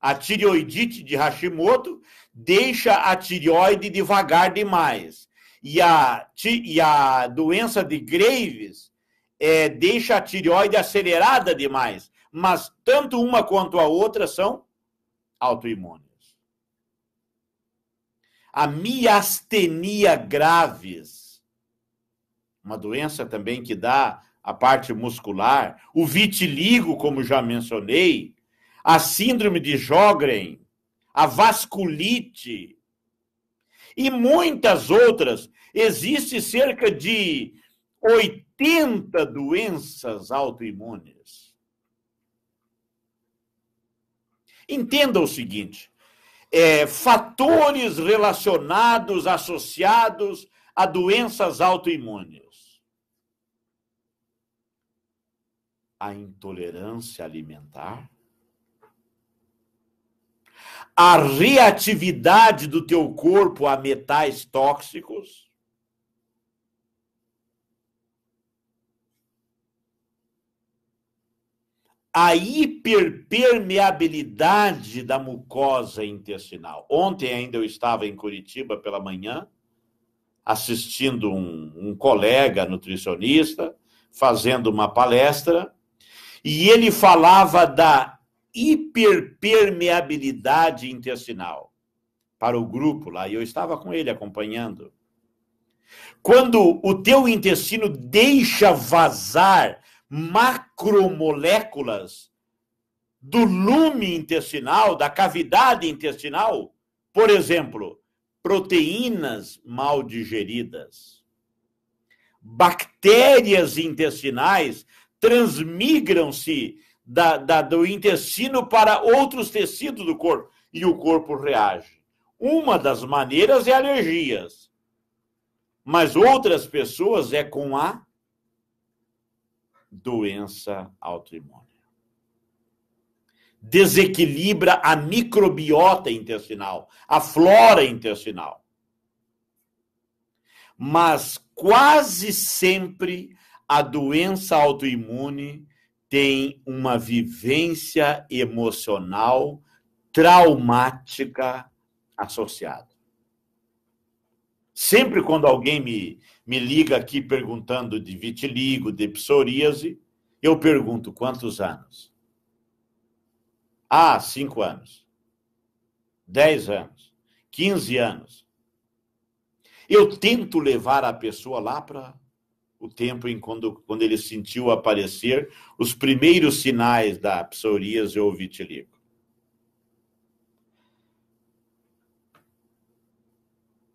A tireoidite de Hashimoto deixa a tireoide devagar demais. E a, e a doença de Graves é, deixa a tireoide acelerada demais. Mas tanto uma quanto a outra são autoimunes. A miastenia graves uma doença também que dá a parte muscular, o vitiligo, como já mencionei, a síndrome de Jogren, a vasculite e muitas outras. Existem cerca de 80 doenças autoimunes. Entenda o seguinte: é, fatores relacionados, associados a doenças autoimunes. a intolerância alimentar, a reatividade do teu corpo a metais tóxicos. A hiperpermeabilidade da mucosa intestinal. Ontem ainda eu estava em Curitiba pela manhã, assistindo um, um colega nutricionista fazendo uma palestra e ele falava da hiperpermeabilidade intestinal para o grupo lá, e eu estava com ele acompanhando. Quando o teu intestino deixa vazar macromoléculas do lume intestinal, da cavidade intestinal, por exemplo, proteínas mal digeridas, bactérias intestinais transmigram-se da, da, do intestino para outros tecidos do corpo e o corpo reage. Uma das maneiras é alergias, mas outras pessoas é com a doença autoimune. Desequilibra a microbiota intestinal, a flora intestinal. Mas quase sempre a doença autoimune tem uma vivência emocional traumática associada. Sempre quando alguém me, me liga aqui perguntando de vitiligo, de psoríase, eu pergunto quantos anos? Ah, cinco anos. Dez anos. Quinze anos. Eu tento levar a pessoa lá para o tempo em quando, quando ele sentiu aparecer os primeiros sinais da psoríase ou vitiligo.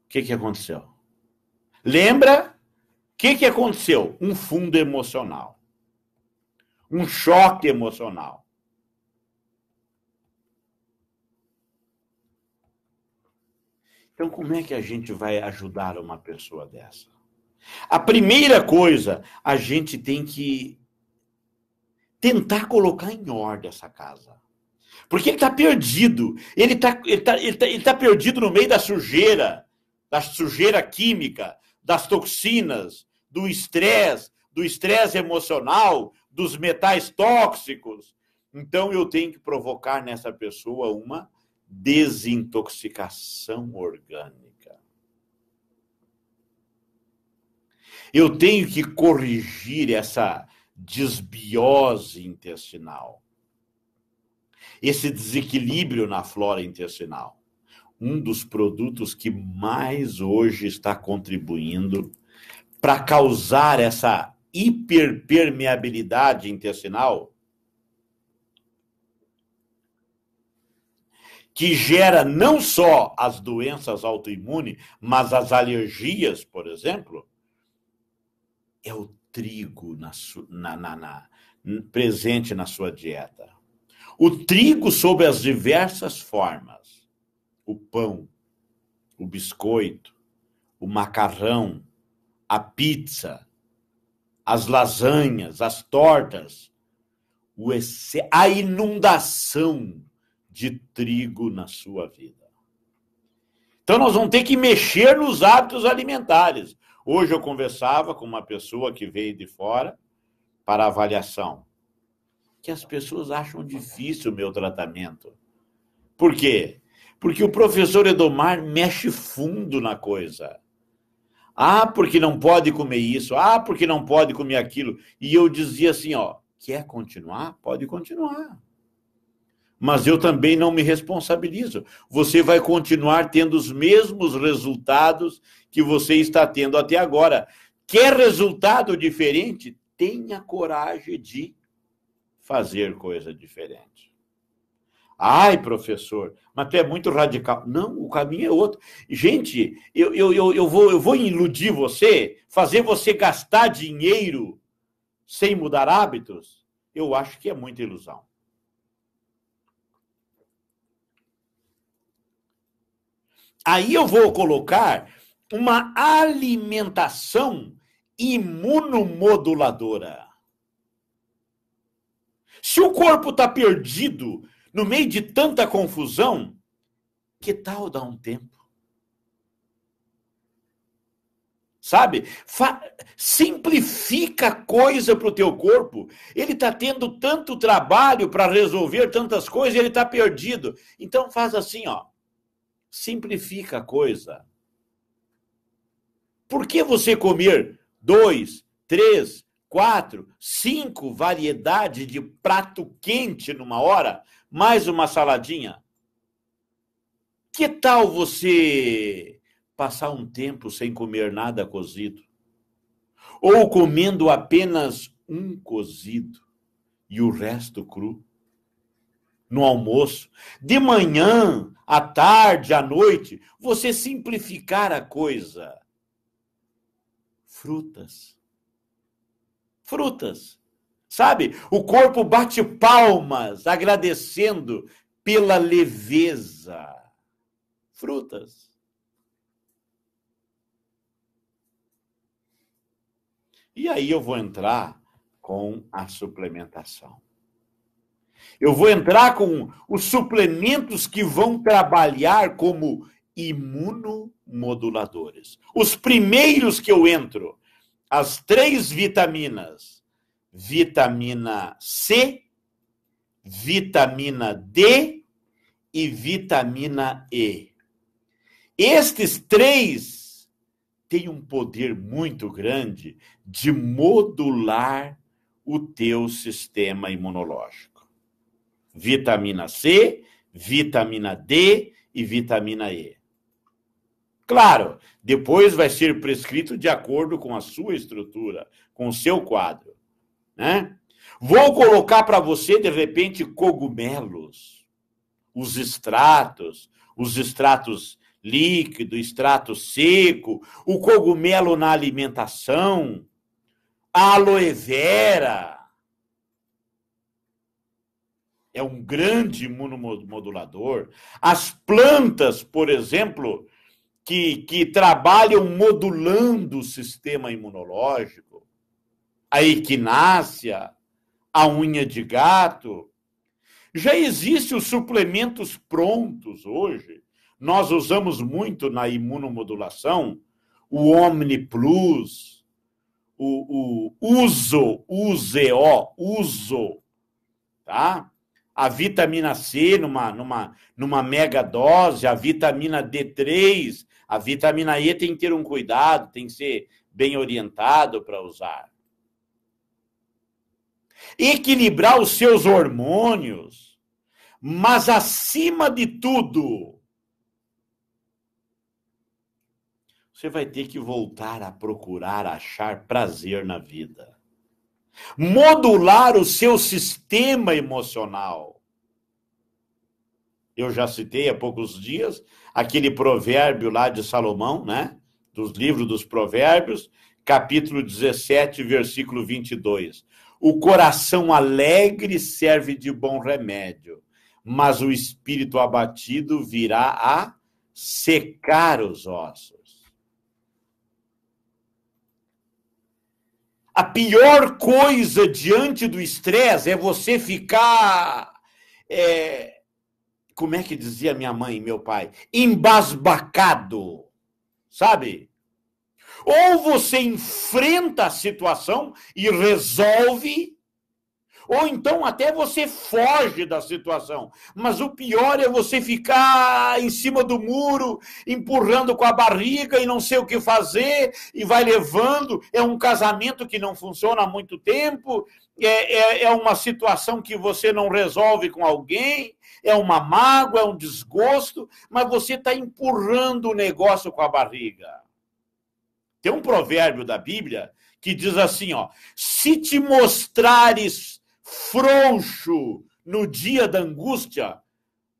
O que, que aconteceu? Lembra? O que, que aconteceu? Um fundo emocional. Um choque emocional. Então, como é que a gente vai ajudar uma pessoa dessa? A primeira coisa, a gente tem que tentar colocar em ordem essa casa. Porque ele está perdido. Ele está ele tá, ele tá, ele tá perdido no meio da sujeira, da sujeira química, das toxinas, do estresse, do estresse emocional, dos metais tóxicos. Então eu tenho que provocar nessa pessoa uma desintoxicação orgânica. Eu tenho que corrigir essa desbiose intestinal, esse desequilíbrio na flora intestinal. Um dos produtos que mais hoje está contribuindo para causar essa hiperpermeabilidade intestinal que gera não só as doenças autoimunes, mas as alergias, por exemplo, é o trigo na, na, na, presente na sua dieta. O trigo sob as diversas formas. O pão, o biscoito, o macarrão, a pizza, as lasanhas, as tortas, a inundação de trigo na sua vida. Então nós vamos ter que mexer nos hábitos alimentares. Hoje eu conversava com uma pessoa que veio de fora para avaliação, que as pessoas acham difícil o meu tratamento. Por quê? Porque o professor Edomar mexe fundo na coisa. Ah, porque não pode comer isso. Ah, porque não pode comer aquilo. E eu dizia assim, ó, quer continuar? Pode continuar mas eu também não me responsabilizo. Você vai continuar tendo os mesmos resultados que você está tendo até agora. Quer resultado diferente? Tenha coragem de fazer coisa diferente. Ai, professor, mas tu é muito radical. Não, o caminho é outro. Gente, eu, eu, eu, eu, vou, eu vou iludir você, fazer você gastar dinheiro sem mudar hábitos? Eu acho que é muita ilusão. Aí eu vou colocar uma alimentação imunomoduladora. Se o corpo está perdido no meio de tanta confusão, que tal dar um tempo? Sabe? Fa simplifica a coisa para o teu corpo. Ele está tendo tanto trabalho para resolver tantas coisas, e ele está perdido. Então faz assim, ó simplifica a coisa. Por que você comer dois, três, quatro, cinco variedades de prato quente numa hora, mais uma saladinha? Que tal você passar um tempo sem comer nada cozido? Ou comendo apenas um cozido e o resto cru? no almoço, de manhã, à tarde, à noite, você simplificar a coisa. Frutas. Frutas. Sabe? O corpo bate palmas agradecendo pela leveza. Frutas. E aí eu vou entrar com a suplementação. Eu vou entrar com os suplementos que vão trabalhar como imunomoduladores. Os primeiros que eu entro, as três vitaminas: vitamina C, vitamina D e vitamina E. Estes três têm um poder muito grande de modular o teu sistema imunológico vitamina C, vitamina D e vitamina E. Claro, depois vai ser prescrito de acordo com a sua estrutura, com o seu quadro, né? Vou colocar para você de repente cogumelos, os extratos, os extratos líquidos, extrato seco, o cogumelo na alimentação, a aloe vera, é um grande imunomodulador. As plantas, por exemplo, que, que trabalham modulando o sistema imunológico, a equinácea, a unha de gato. Já existem os suplementos prontos hoje. Nós usamos muito na imunomodulação o Omni Plus, o, o Uso, UZO, Uso, tá? a vitamina C numa, numa, numa mega dose, a vitamina D3, a vitamina E tem que ter um cuidado, tem que ser bem orientado para usar. Equilibrar os seus hormônios, mas acima de tudo, você vai ter que voltar a procurar achar prazer na vida modular o seu sistema emocional. Eu já citei há poucos dias aquele provérbio lá de Salomão, né? Dos livros dos Provérbios, capítulo 17, versículo 22. O coração alegre serve de bom remédio, mas o espírito abatido virá a secar os ossos. a pior coisa diante do estresse é você ficar. É, como é que dizia minha mãe e meu pai? Embasbacado. Sabe? Ou você enfrenta a situação e resolve ou então até você foge da situação. Mas o pior é você ficar em cima do muro, empurrando com a barriga e não sei o que fazer, e vai levando. É um casamento que não funciona há muito tempo, é, é, é uma situação que você não resolve com alguém, é uma mágoa, é um desgosto, mas você está empurrando o negócio com a barriga. Tem um provérbio da Bíblia que diz assim, ó: se te mostrares frouxo no dia da angústia,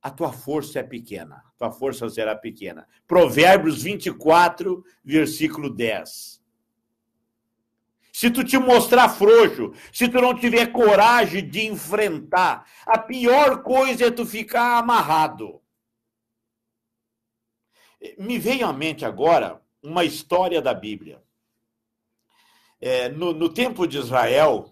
a tua força é pequena, tua força será pequena. Provérbios 24, versículo 10. Se tu te mostrar frouxo, se tu não tiver coragem de enfrentar, a pior coisa é tu ficar amarrado. Me veio à mente agora uma história da Bíblia. É, no, no tempo de Israel,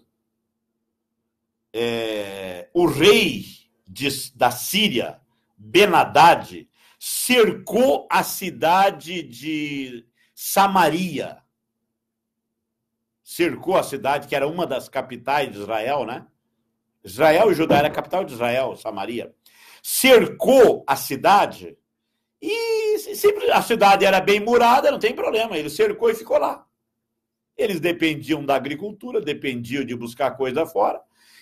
é, o rei de, da Síria, Ben Haddad, cercou a cidade de Samaria. Cercou a cidade, que era uma das capitais de Israel, né? Israel e Judá era a capital de Israel, Samaria. Cercou a cidade e sempre a cidade era bem murada, não tem problema. Ele cercou e ficou lá. Eles dependiam da agricultura, dependiam de buscar coisa fora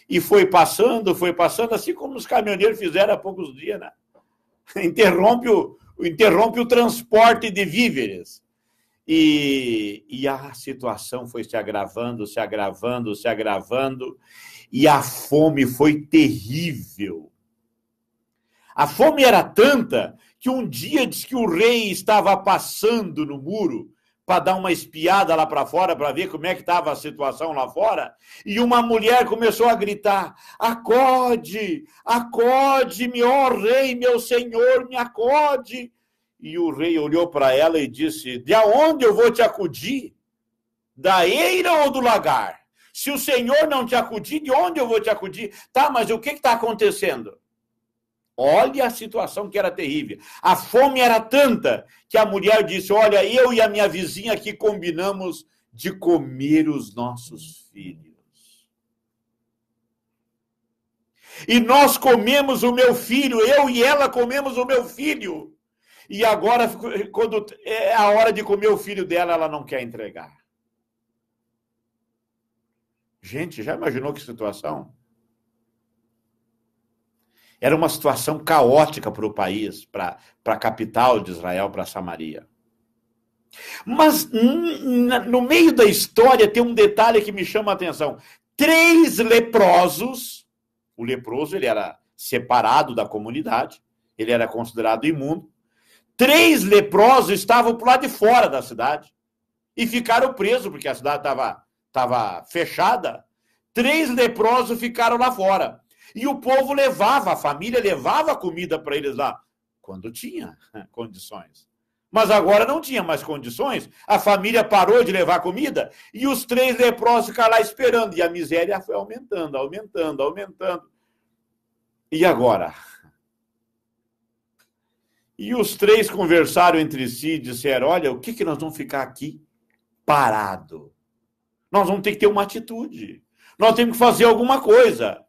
e foi passando, foi passando, assim como os caminhoneiros fizeram há poucos dias, né? interrompe, o, interrompe o transporte de víveres. E, e a situação foi se agravando, se agravando, se agravando, e a fome foi terrível. A fome era tanta que um dia diz que o rei estava passando no muro para dar uma espiada lá para fora, para ver como é que estava a situação lá fora, e uma mulher começou a gritar: Acode, acode, meu rei, meu senhor, me acode. E o rei olhou para ela e disse: De aonde eu vou te acudir? Da eira ou do lagar? Se o Senhor não te acudir, de onde eu vou te acudir? Tá, mas o que está acontecendo? Olha a situação que era terrível. A fome era tanta que a mulher disse: Olha, eu e a minha vizinha aqui combinamos de comer os nossos filhos. E nós comemos o meu filho, eu e ela comemos o meu filho. E agora, quando é a hora de comer o filho dela, ela não quer entregar. Gente, já imaginou que situação? Era uma situação caótica para o país, para a capital de Israel, para Samaria. Mas no meio da história tem um detalhe que me chama a atenção. Três leprosos, o leproso ele era separado da comunidade, ele era considerado imundo. Três leprosos estavam para o lado de fora da cidade e ficaram presos, porque a cidade estava tava fechada. Três leprosos ficaram lá fora. E o povo levava, a família levava comida para eles lá, quando tinha né, condições. Mas agora não tinha mais condições, a família parou de levar comida e os três leprosos ficaram lá esperando. E a miséria foi aumentando, aumentando, aumentando. E agora? E os três conversaram entre si e disseram: Olha, o que, que nós vamos ficar aqui parado? Nós vamos ter que ter uma atitude. Nós temos que fazer alguma coisa.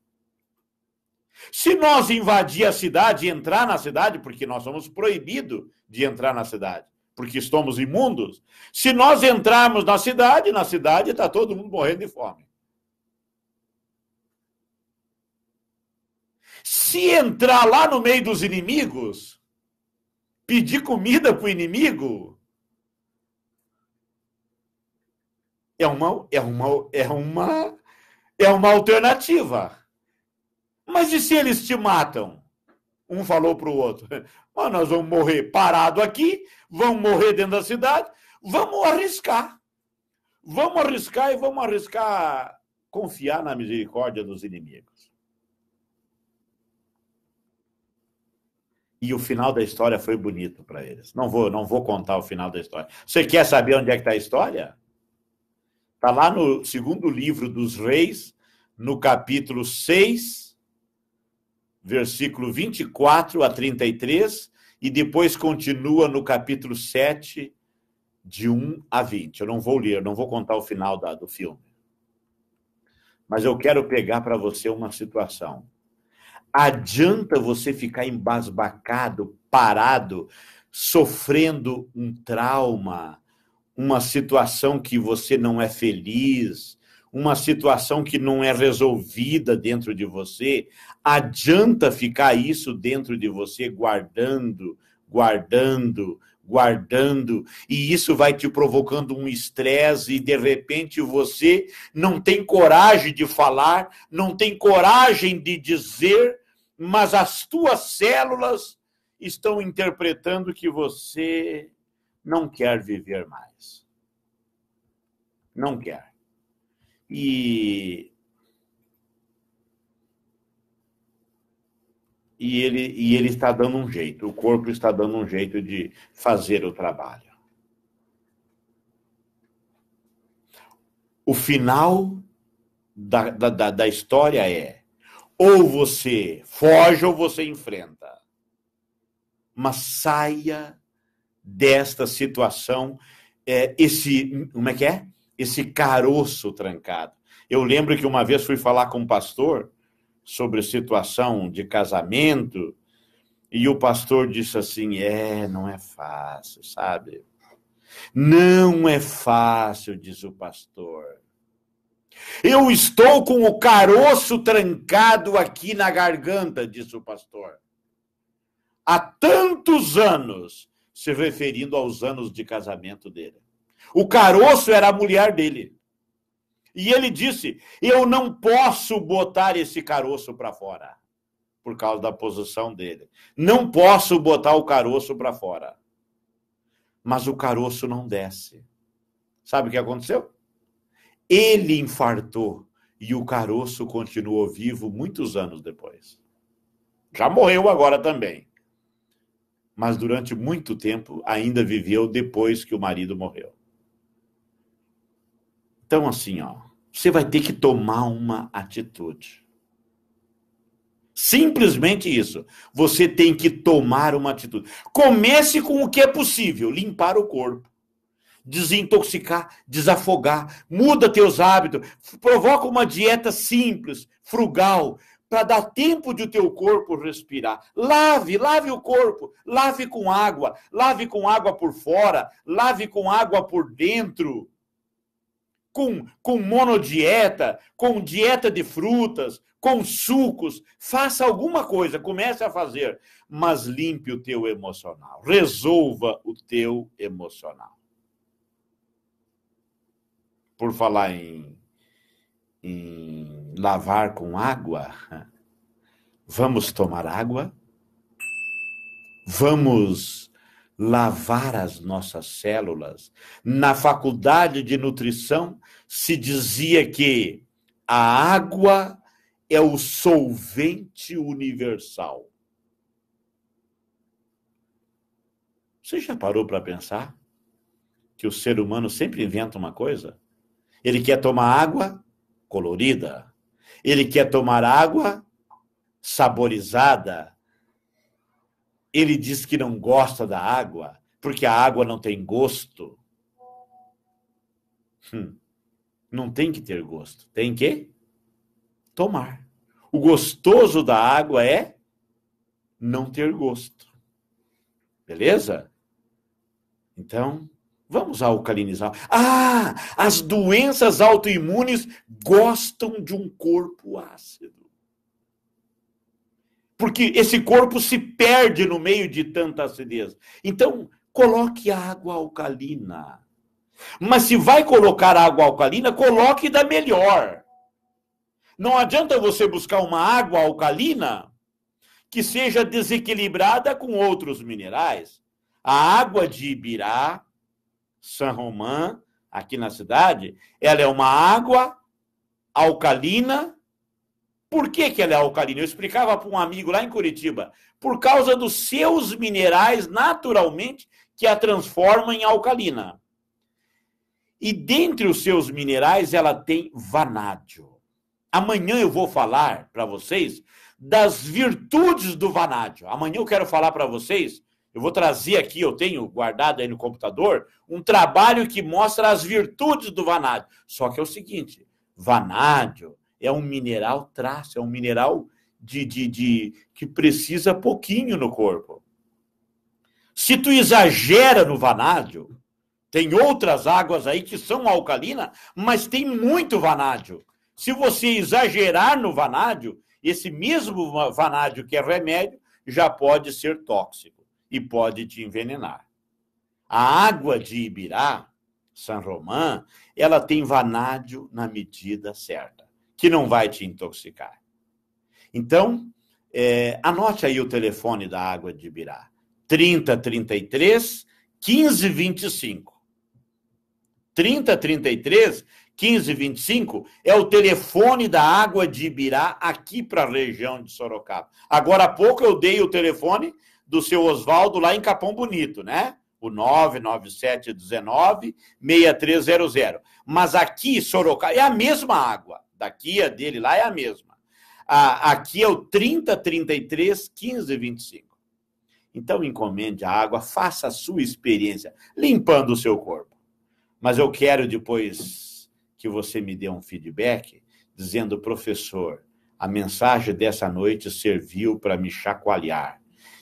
Se nós invadir a cidade e entrar na cidade, porque nós somos proibidos de entrar na cidade, porque estamos imundos, se nós entrarmos na cidade, na cidade está todo mundo morrendo de fome. Se entrar lá no meio dos inimigos, pedir comida para o inimigo, é uma, é uma, é uma, é uma alternativa. Mas e se eles te matam? Um falou para o outro: Mas nós vamos morrer parado aqui, vamos morrer dentro da cidade, vamos arriscar. Vamos arriscar e vamos arriscar confiar na misericórdia dos inimigos. E o final da história foi bonito para eles. Não vou, não vou contar o final da história. Você quer saber onde é que está a história? Está lá no segundo livro dos reis, no capítulo 6 versículo 24 a 33, e depois continua no capítulo 7, de 1 a 20. Eu não vou ler, não vou contar o final da, do filme. Mas eu quero pegar para você uma situação. Adianta você ficar embasbacado, parado, sofrendo um trauma, uma situação que você não é feliz, uma situação que não é resolvida dentro de você, adianta ficar isso dentro de você guardando, guardando, guardando, e isso vai te provocando um estresse, e de repente você não tem coragem de falar, não tem coragem de dizer, mas as tuas células estão interpretando que você não quer viver mais. Não quer e e ele, e ele está dando um jeito, o corpo está dando um jeito de fazer o trabalho. O final da, da, da história é: ou você foge ou você enfrenta, mas saia desta situação, é, esse, como é que é? esse caroço trancado. Eu lembro que uma vez fui falar com um pastor sobre situação de casamento e o pastor disse assim: "É, não é fácil, sabe? Não é fácil", diz o pastor. Eu estou com o caroço trancado aqui na garganta, diz o pastor. Há tantos anos, se referindo aos anos de casamento dele. O caroço era a mulher dele. E ele disse: Eu não posso botar esse caroço para fora, por causa da posição dele. Não posso botar o caroço para fora. Mas o caroço não desce. Sabe o que aconteceu? Ele infartou e o caroço continuou vivo muitos anos depois. Já morreu agora também. Mas durante muito tempo ainda viveu depois que o marido morreu. Então, assim, ó, você vai ter que tomar uma atitude. Simplesmente isso. Você tem que tomar uma atitude. Comece com o que é possível: limpar o corpo, desintoxicar, desafogar, muda teus hábitos, provoca uma dieta simples, frugal, para dar tempo de o teu corpo respirar. Lave, lave o corpo, lave com água, lave com água por fora, lave com água por dentro com, com monodieta, com dieta de frutas, com sucos, faça alguma coisa, comece a fazer, mas limpe o teu emocional, resolva o teu emocional. Por falar em, em lavar com água, vamos tomar água, vamos lavar as nossas células. Na faculdade de nutrição, se dizia que a água é o solvente universal. Você já parou para pensar que o ser humano sempre inventa uma coisa? Ele quer tomar água colorida. Ele quer tomar água saborizada. Ele diz que não gosta da água, porque a água não tem gosto. Hum não tem que ter gosto, tem que tomar. O gostoso da água é não ter gosto. Beleza? Então, vamos alcalinizar. Ah, as doenças autoimunes gostam de um corpo ácido. Porque esse corpo se perde no meio de tanta acidez. Então, coloque água alcalina mas se vai colocar água alcalina, coloque da melhor. Não adianta você buscar uma água alcalina que seja desequilibrada com outros minerais. A água de Ibirá, San Román, aqui na cidade, ela é uma água alcalina. Por que, que ela é alcalina? Eu explicava para um amigo lá em Curitiba. Por causa dos seus minerais, naturalmente, que a transformam em alcalina. E dentre os seus minerais, ela tem vanádio. Amanhã eu vou falar para vocês das virtudes do vanádio. Amanhã eu quero falar para vocês, eu vou trazer aqui, eu tenho guardado aí no computador, um trabalho que mostra as virtudes do vanádio. Só que é o seguinte, vanádio é um mineral traço, é um mineral de, de, de que precisa pouquinho no corpo. Se tu exagera no vanádio, tem outras águas aí que são alcalina, mas tem muito vanádio. Se você exagerar no vanádio, esse mesmo vanádio que é remédio já pode ser tóxico e pode te envenenar. A água de Ibirá, San Román, ela tem vanádio na medida certa, que não vai te intoxicar. Então, é, anote aí o telefone da água de Ibirá: 3033 1525. 3033 1525 é o telefone da Água de Ibirá aqui para a região de Sorocaba. Agora há pouco eu dei o telefone do seu Oswaldo lá em Capão Bonito, né? O 99719-6300. Mas aqui, Sorocaba, é a mesma água. Daqui a dele lá é a mesma. aqui é o 3033 1525. Então encomende a água, faça a sua experiência, limpando o seu corpo. Mas eu quero depois que você me dê um feedback dizendo, professor, a mensagem dessa noite serviu para me chacoalhar.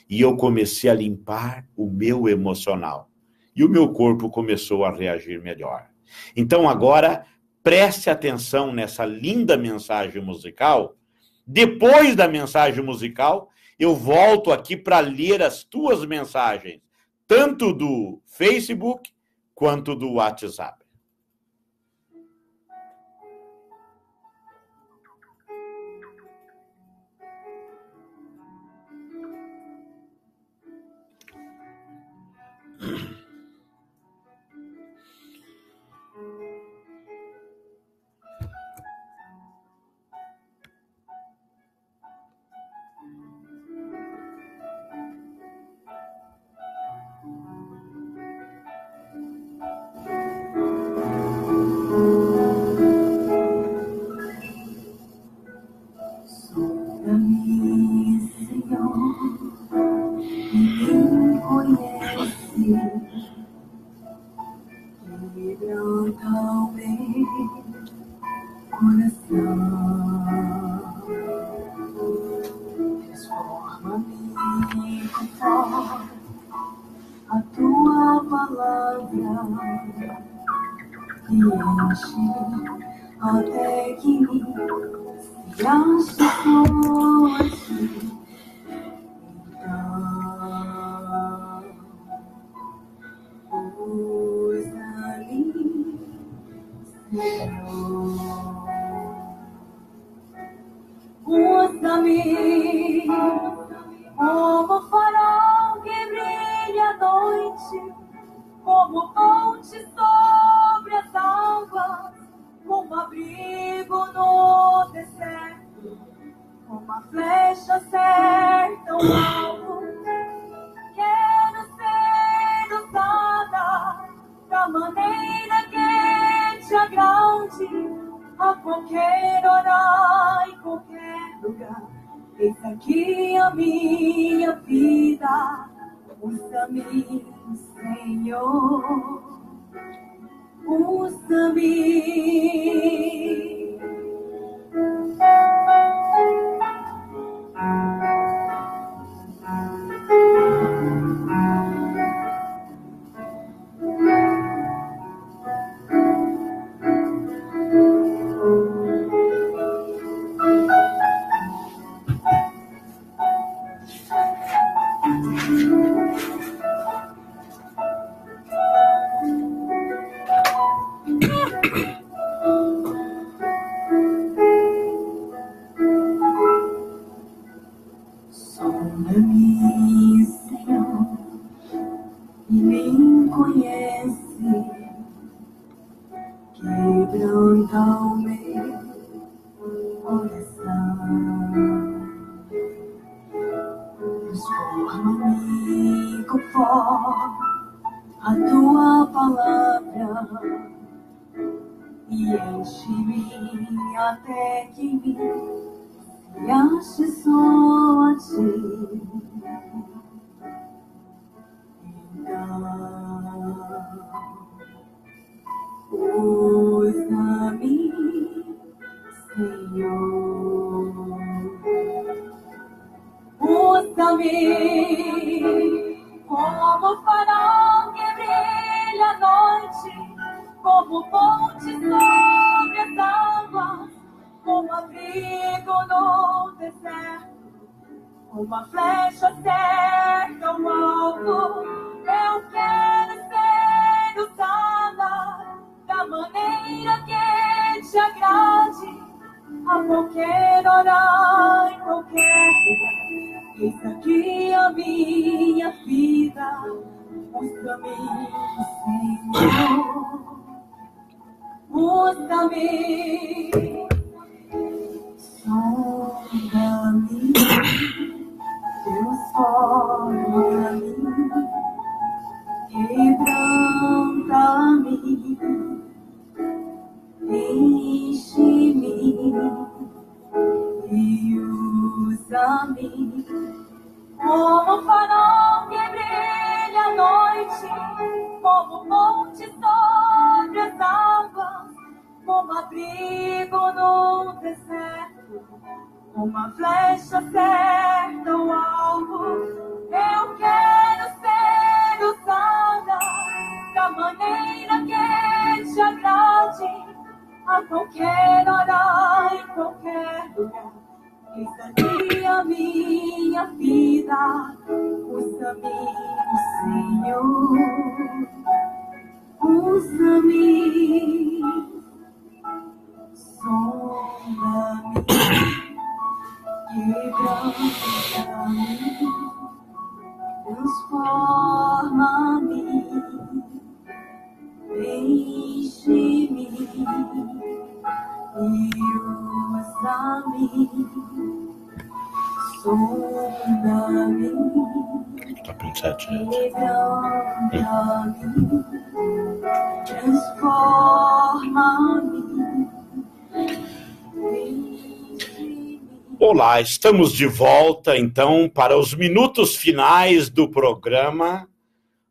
E eu comecei a limpar o meu emocional. E o meu corpo começou a reagir melhor. Então agora preste atenção nessa linda mensagem musical. Depois da mensagem musical, eu volto aqui para ler as tuas mensagens, tanto do Facebook quanto do WhatsApp. estamos de volta, então, para os minutos finais do programa,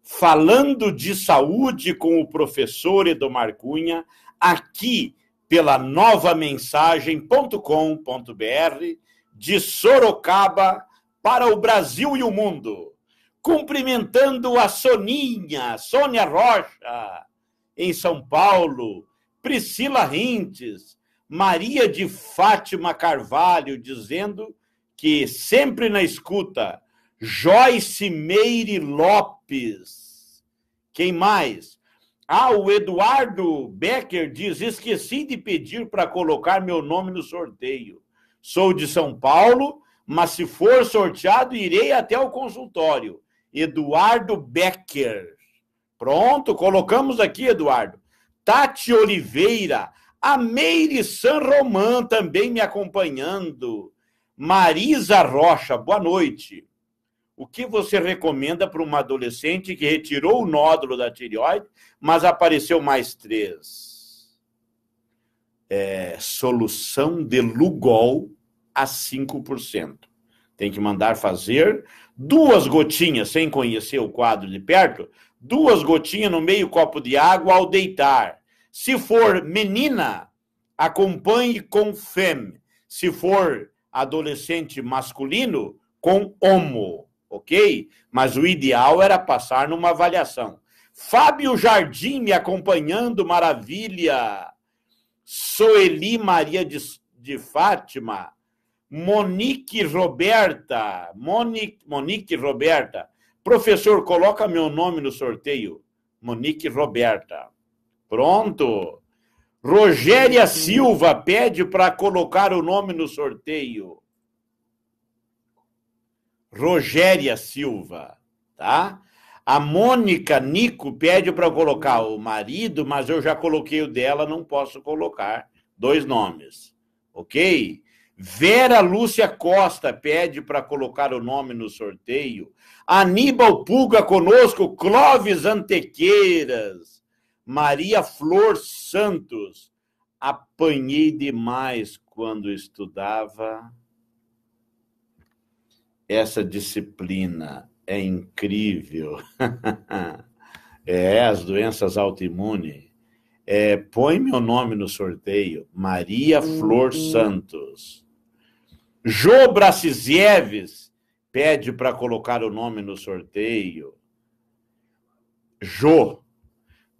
falando de saúde com o professor Edomar Cunha, aqui pela novamensagem.com.br, de Sorocaba para o Brasil e o mundo. Cumprimentando a Soninha, Sônia Rocha, em São Paulo, Priscila Rintes, Maria de Fátima Carvalho, dizendo que sempre na escuta, Joyce Meire Lopes. Quem mais? Ah, o Eduardo Becker diz: esqueci de pedir para colocar meu nome no sorteio. Sou de São Paulo, mas se for sorteado, irei até o consultório. Eduardo Becker. Pronto, colocamos aqui, Eduardo. Tati Oliveira. A Meire San Román também me acompanhando. Marisa Rocha, boa noite. O que você recomenda para uma adolescente que retirou o nódulo da tireoide, mas apareceu mais três? É, solução de Lugol a 5%. Tem que mandar fazer duas gotinhas, sem conhecer o quadro de perto, duas gotinhas no meio copo de água ao deitar se for menina, acompanhe com fem. Se for adolescente masculino, com homo, ok? Mas o ideal era passar numa avaliação. Fábio Jardim me acompanhando, maravilha. Soeli Maria de, de Fátima. Monique Roberta. Monique, Monique Roberta. Professor, coloca meu nome no sorteio. Monique Roberta. Pronto. Rogéria Silva pede para colocar o nome no sorteio. Rogéria Silva, tá? A Mônica Nico pede para colocar o marido, mas eu já coloquei o dela, não posso colocar dois nomes, ok? Vera Lúcia Costa pede para colocar o nome no sorteio. Aníbal Pulga conosco, Clóvis Antequeiras. Maria Flor Santos. Apanhei demais quando estudava. Essa disciplina é incrível. é, as doenças autoimunes. É, põe meu nome no sorteio, Maria uhum. Flor Santos. Jô Brasisieves pede para colocar o nome no sorteio. Jô,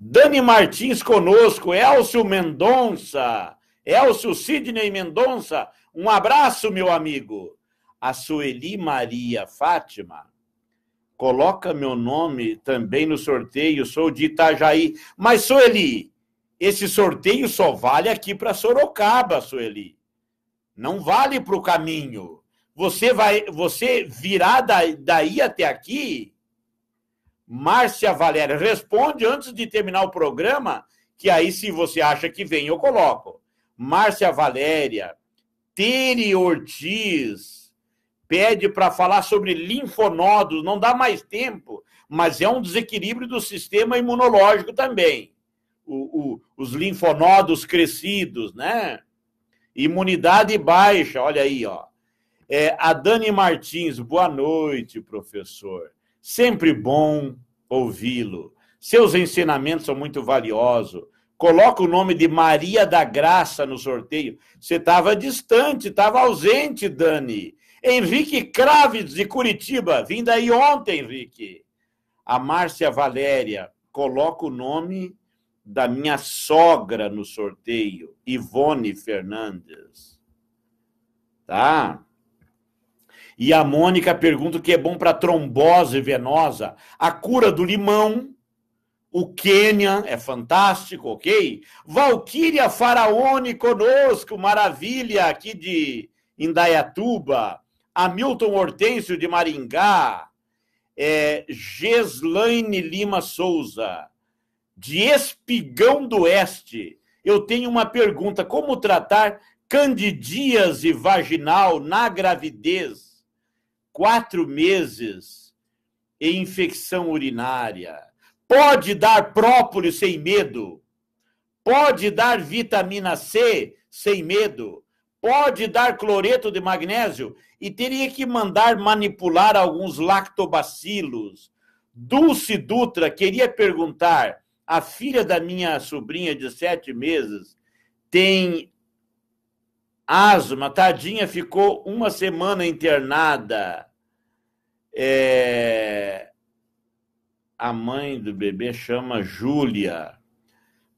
Dani Martins conosco, Elcio Mendonça, Elcio Sidney Mendonça, um abraço, meu amigo. A Sueli Maria Fátima coloca meu nome também no sorteio, sou de Itajaí. Mas, Sueli, esse sorteio só vale aqui para Sorocaba, Sueli. Não vale para o caminho. Você vai, você virá daí até aqui Márcia Valéria, responde antes de terminar o programa, que aí se você acha que vem, eu coloco. Márcia Valéria, Tere Ortiz, pede para falar sobre linfonodos, não dá mais tempo, mas é um desequilíbrio do sistema imunológico também. O, o, os linfonodos crescidos, né? Imunidade baixa, olha aí, ó. É, a Dani Martins, boa noite, professor. Sempre bom ouvi-lo. Seus ensinamentos são muito valiosos. Coloca o nome de Maria da Graça no sorteio. Você estava distante, estava ausente, Dani. Henrique Craves, de Curitiba. Vim daí ontem, Henrique. A Márcia Valéria. Coloca o nome da minha sogra no sorteio, Ivone Fernandes. Tá? E a Mônica pergunta o que é bom para trombose venosa. A cura do limão. O Quênia é fantástico, ok? Valquíria Faraone conosco, maravilha, aqui de Indaiatuba. Hamilton Hortêncio de Maringá. É, Geslaine Lima Souza, de Espigão do Oeste. Eu tenho uma pergunta: como tratar candidíase vaginal na gravidez? quatro meses em infecção urinária. Pode dar própolis sem medo. Pode dar vitamina C sem medo. Pode dar cloreto de magnésio e teria que mandar manipular alguns lactobacilos. Dulce Dutra queria perguntar: a filha da minha sobrinha de sete meses tem asma, tadinha, ficou uma semana internada. É... A mãe do bebê chama Júlia.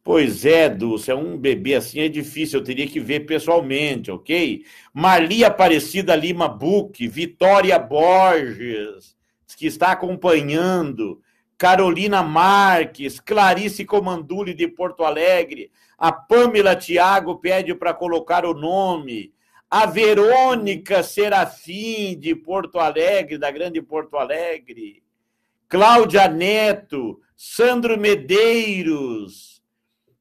Pois é, Dulce, é um bebê assim é difícil, eu teria que ver pessoalmente, ok? Marli Aparecida Lima Buque, Vitória Borges, que está acompanhando, Carolina Marques, Clarice Comandulli de Porto Alegre, a Pamela Tiago pede para colocar o nome. A Verônica Serafim, de Porto Alegre, da Grande Porto Alegre. Cláudia Neto, Sandro Medeiros,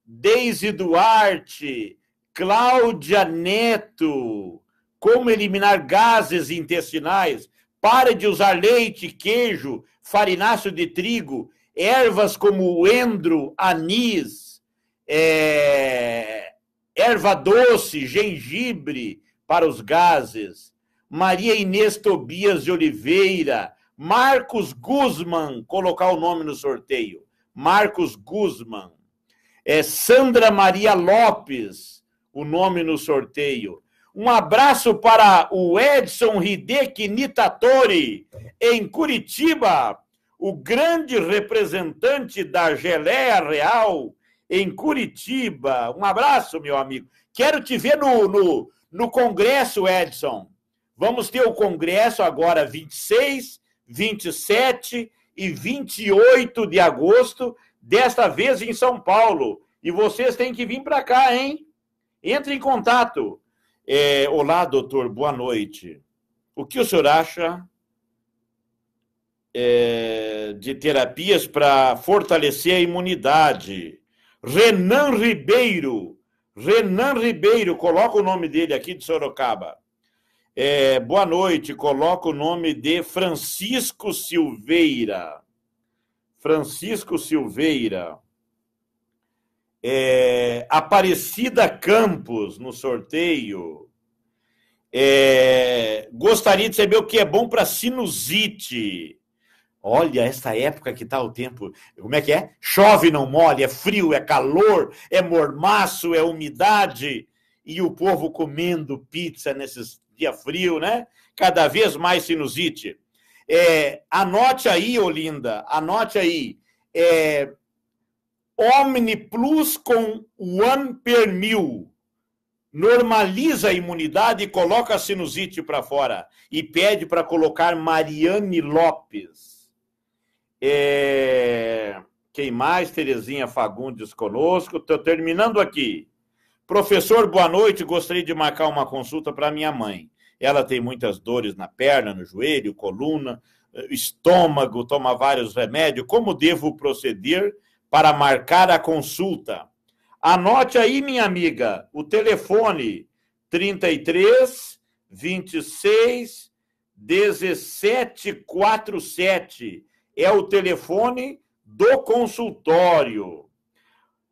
Deise Duarte, Cláudia Neto. Como eliminar gases intestinais? Pare de usar leite, queijo, farináceo de trigo, ervas como endro, anis é, erva doce, gengibre para os gases, Maria Inês Tobias de Oliveira, Marcos Guzman, colocar o nome no sorteio, Marcos Guzman, é, Sandra Maria Lopes, o nome no sorteio. Um abraço para o Edson Hideki Nitatori, em Curitiba, o grande representante da Geleia Real, em Curitiba. Um abraço, meu amigo. Quero te ver no, no, no Congresso, Edson. Vamos ter o Congresso agora 26, 27 e 28 de agosto, desta vez em São Paulo. E vocês têm que vir para cá, hein? Entre em contato. É, olá, doutor, boa noite. O que o senhor acha é, de terapias para fortalecer a imunidade? Renan Ribeiro. Renan Ribeiro, coloca o nome dele aqui de Sorocaba. É, boa noite, coloca o nome de Francisco Silveira. Francisco Silveira. É, Aparecida Campos no sorteio. É, gostaria de saber o que é bom para sinusite. Olha essa época que está o tempo. Como é que é? Chove, não molha, é frio, é calor, é mormaço, é umidade. E o povo comendo pizza nesses dias frio, né? Cada vez mais sinusite. É, anote aí, Olinda, anote aí. É, Omni Plus com One per mil. Normaliza a imunidade e coloca a sinusite para fora. E pede para colocar Mariane Lopes. É... Quem mais? Terezinha Fagundes conosco. Estou terminando aqui. Professor, boa noite. Gostaria de marcar uma consulta para minha mãe. Ela tem muitas dores na perna, no joelho, coluna, estômago, toma vários remédios. Como devo proceder para marcar a consulta? Anote aí, minha amiga, o telefone 33 26 1747 é o telefone do consultório.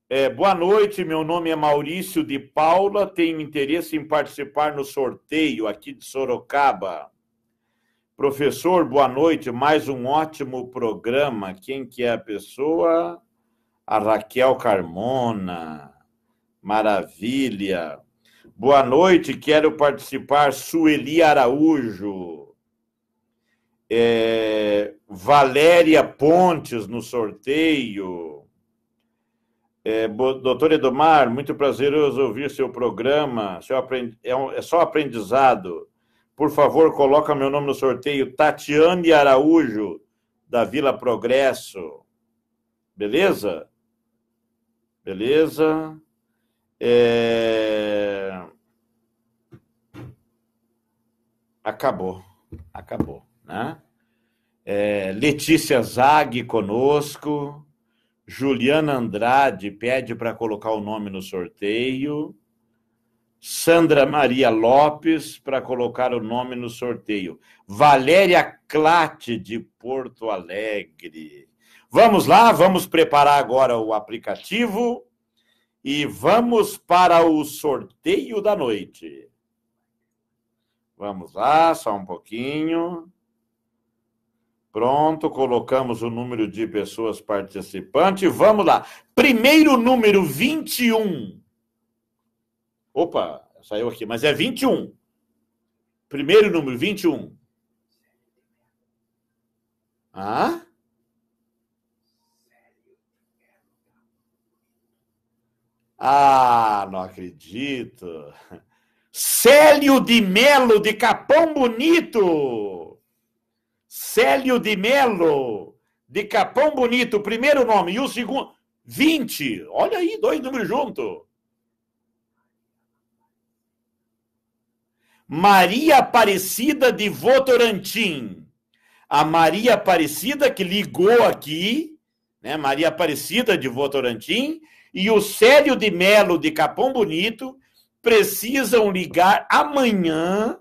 É, boa noite, meu nome é Maurício de Paula, tenho interesse em participar no sorteio aqui de Sorocaba. Professor, boa noite, mais um ótimo programa. Quem que é a pessoa? A Raquel Carmona. Maravilha. Boa noite, quero participar, Sueli Araújo é, Valéria Pontes no sorteio. É, doutor Edomar, muito prazeroso ouvir seu programa. Seu aprend... é, um, é, só aprendizado. Por favor, coloca meu nome no sorteio. Tatiane Araújo, da Vila Progresso. Beleza? Beleza. É... Acabou. Acabou. Né? É, Letícia Zag conosco. Juliana Andrade pede para colocar o nome no sorteio. Sandra Maria Lopes para colocar o nome no sorteio. Valéria Clate de Porto Alegre. Vamos lá, vamos preparar agora o aplicativo e vamos para o sorteio da noite. Vamos lá, só um pouquinho. Pronto, colocamos o número de pessoas participantes. Vamos lá. Primeiro número 21. Opa, saiu aqui, mas é 21. Primeiro número 21. Ah? Ah, não acredito. Célio de Melo de Capão Bonito. Célio de Melo, de Capão Bonito, primeiro nome, e o segundo, 20. Olha aí, dois números juntos. Maria Aparecida de Votorantim. A Maria Aparecida que ligou aqui, né? Maria Aparecida de Votorantim e o Célio de Melo de Capão Bonito precisam ligar amanhã,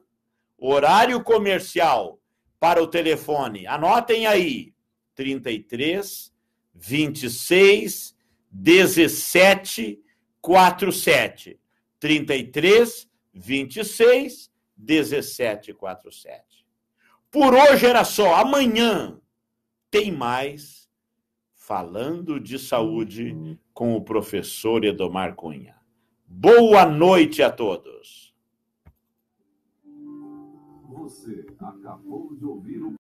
horário comercial, para o telefone. Anotem aí: 33 26 17 47. 33 26 17 47. Por hoje era só, amanhã tem mais falando de saúde com o professor Edomar Cunha. Boa noite a todos. Você Acabou de ouvir o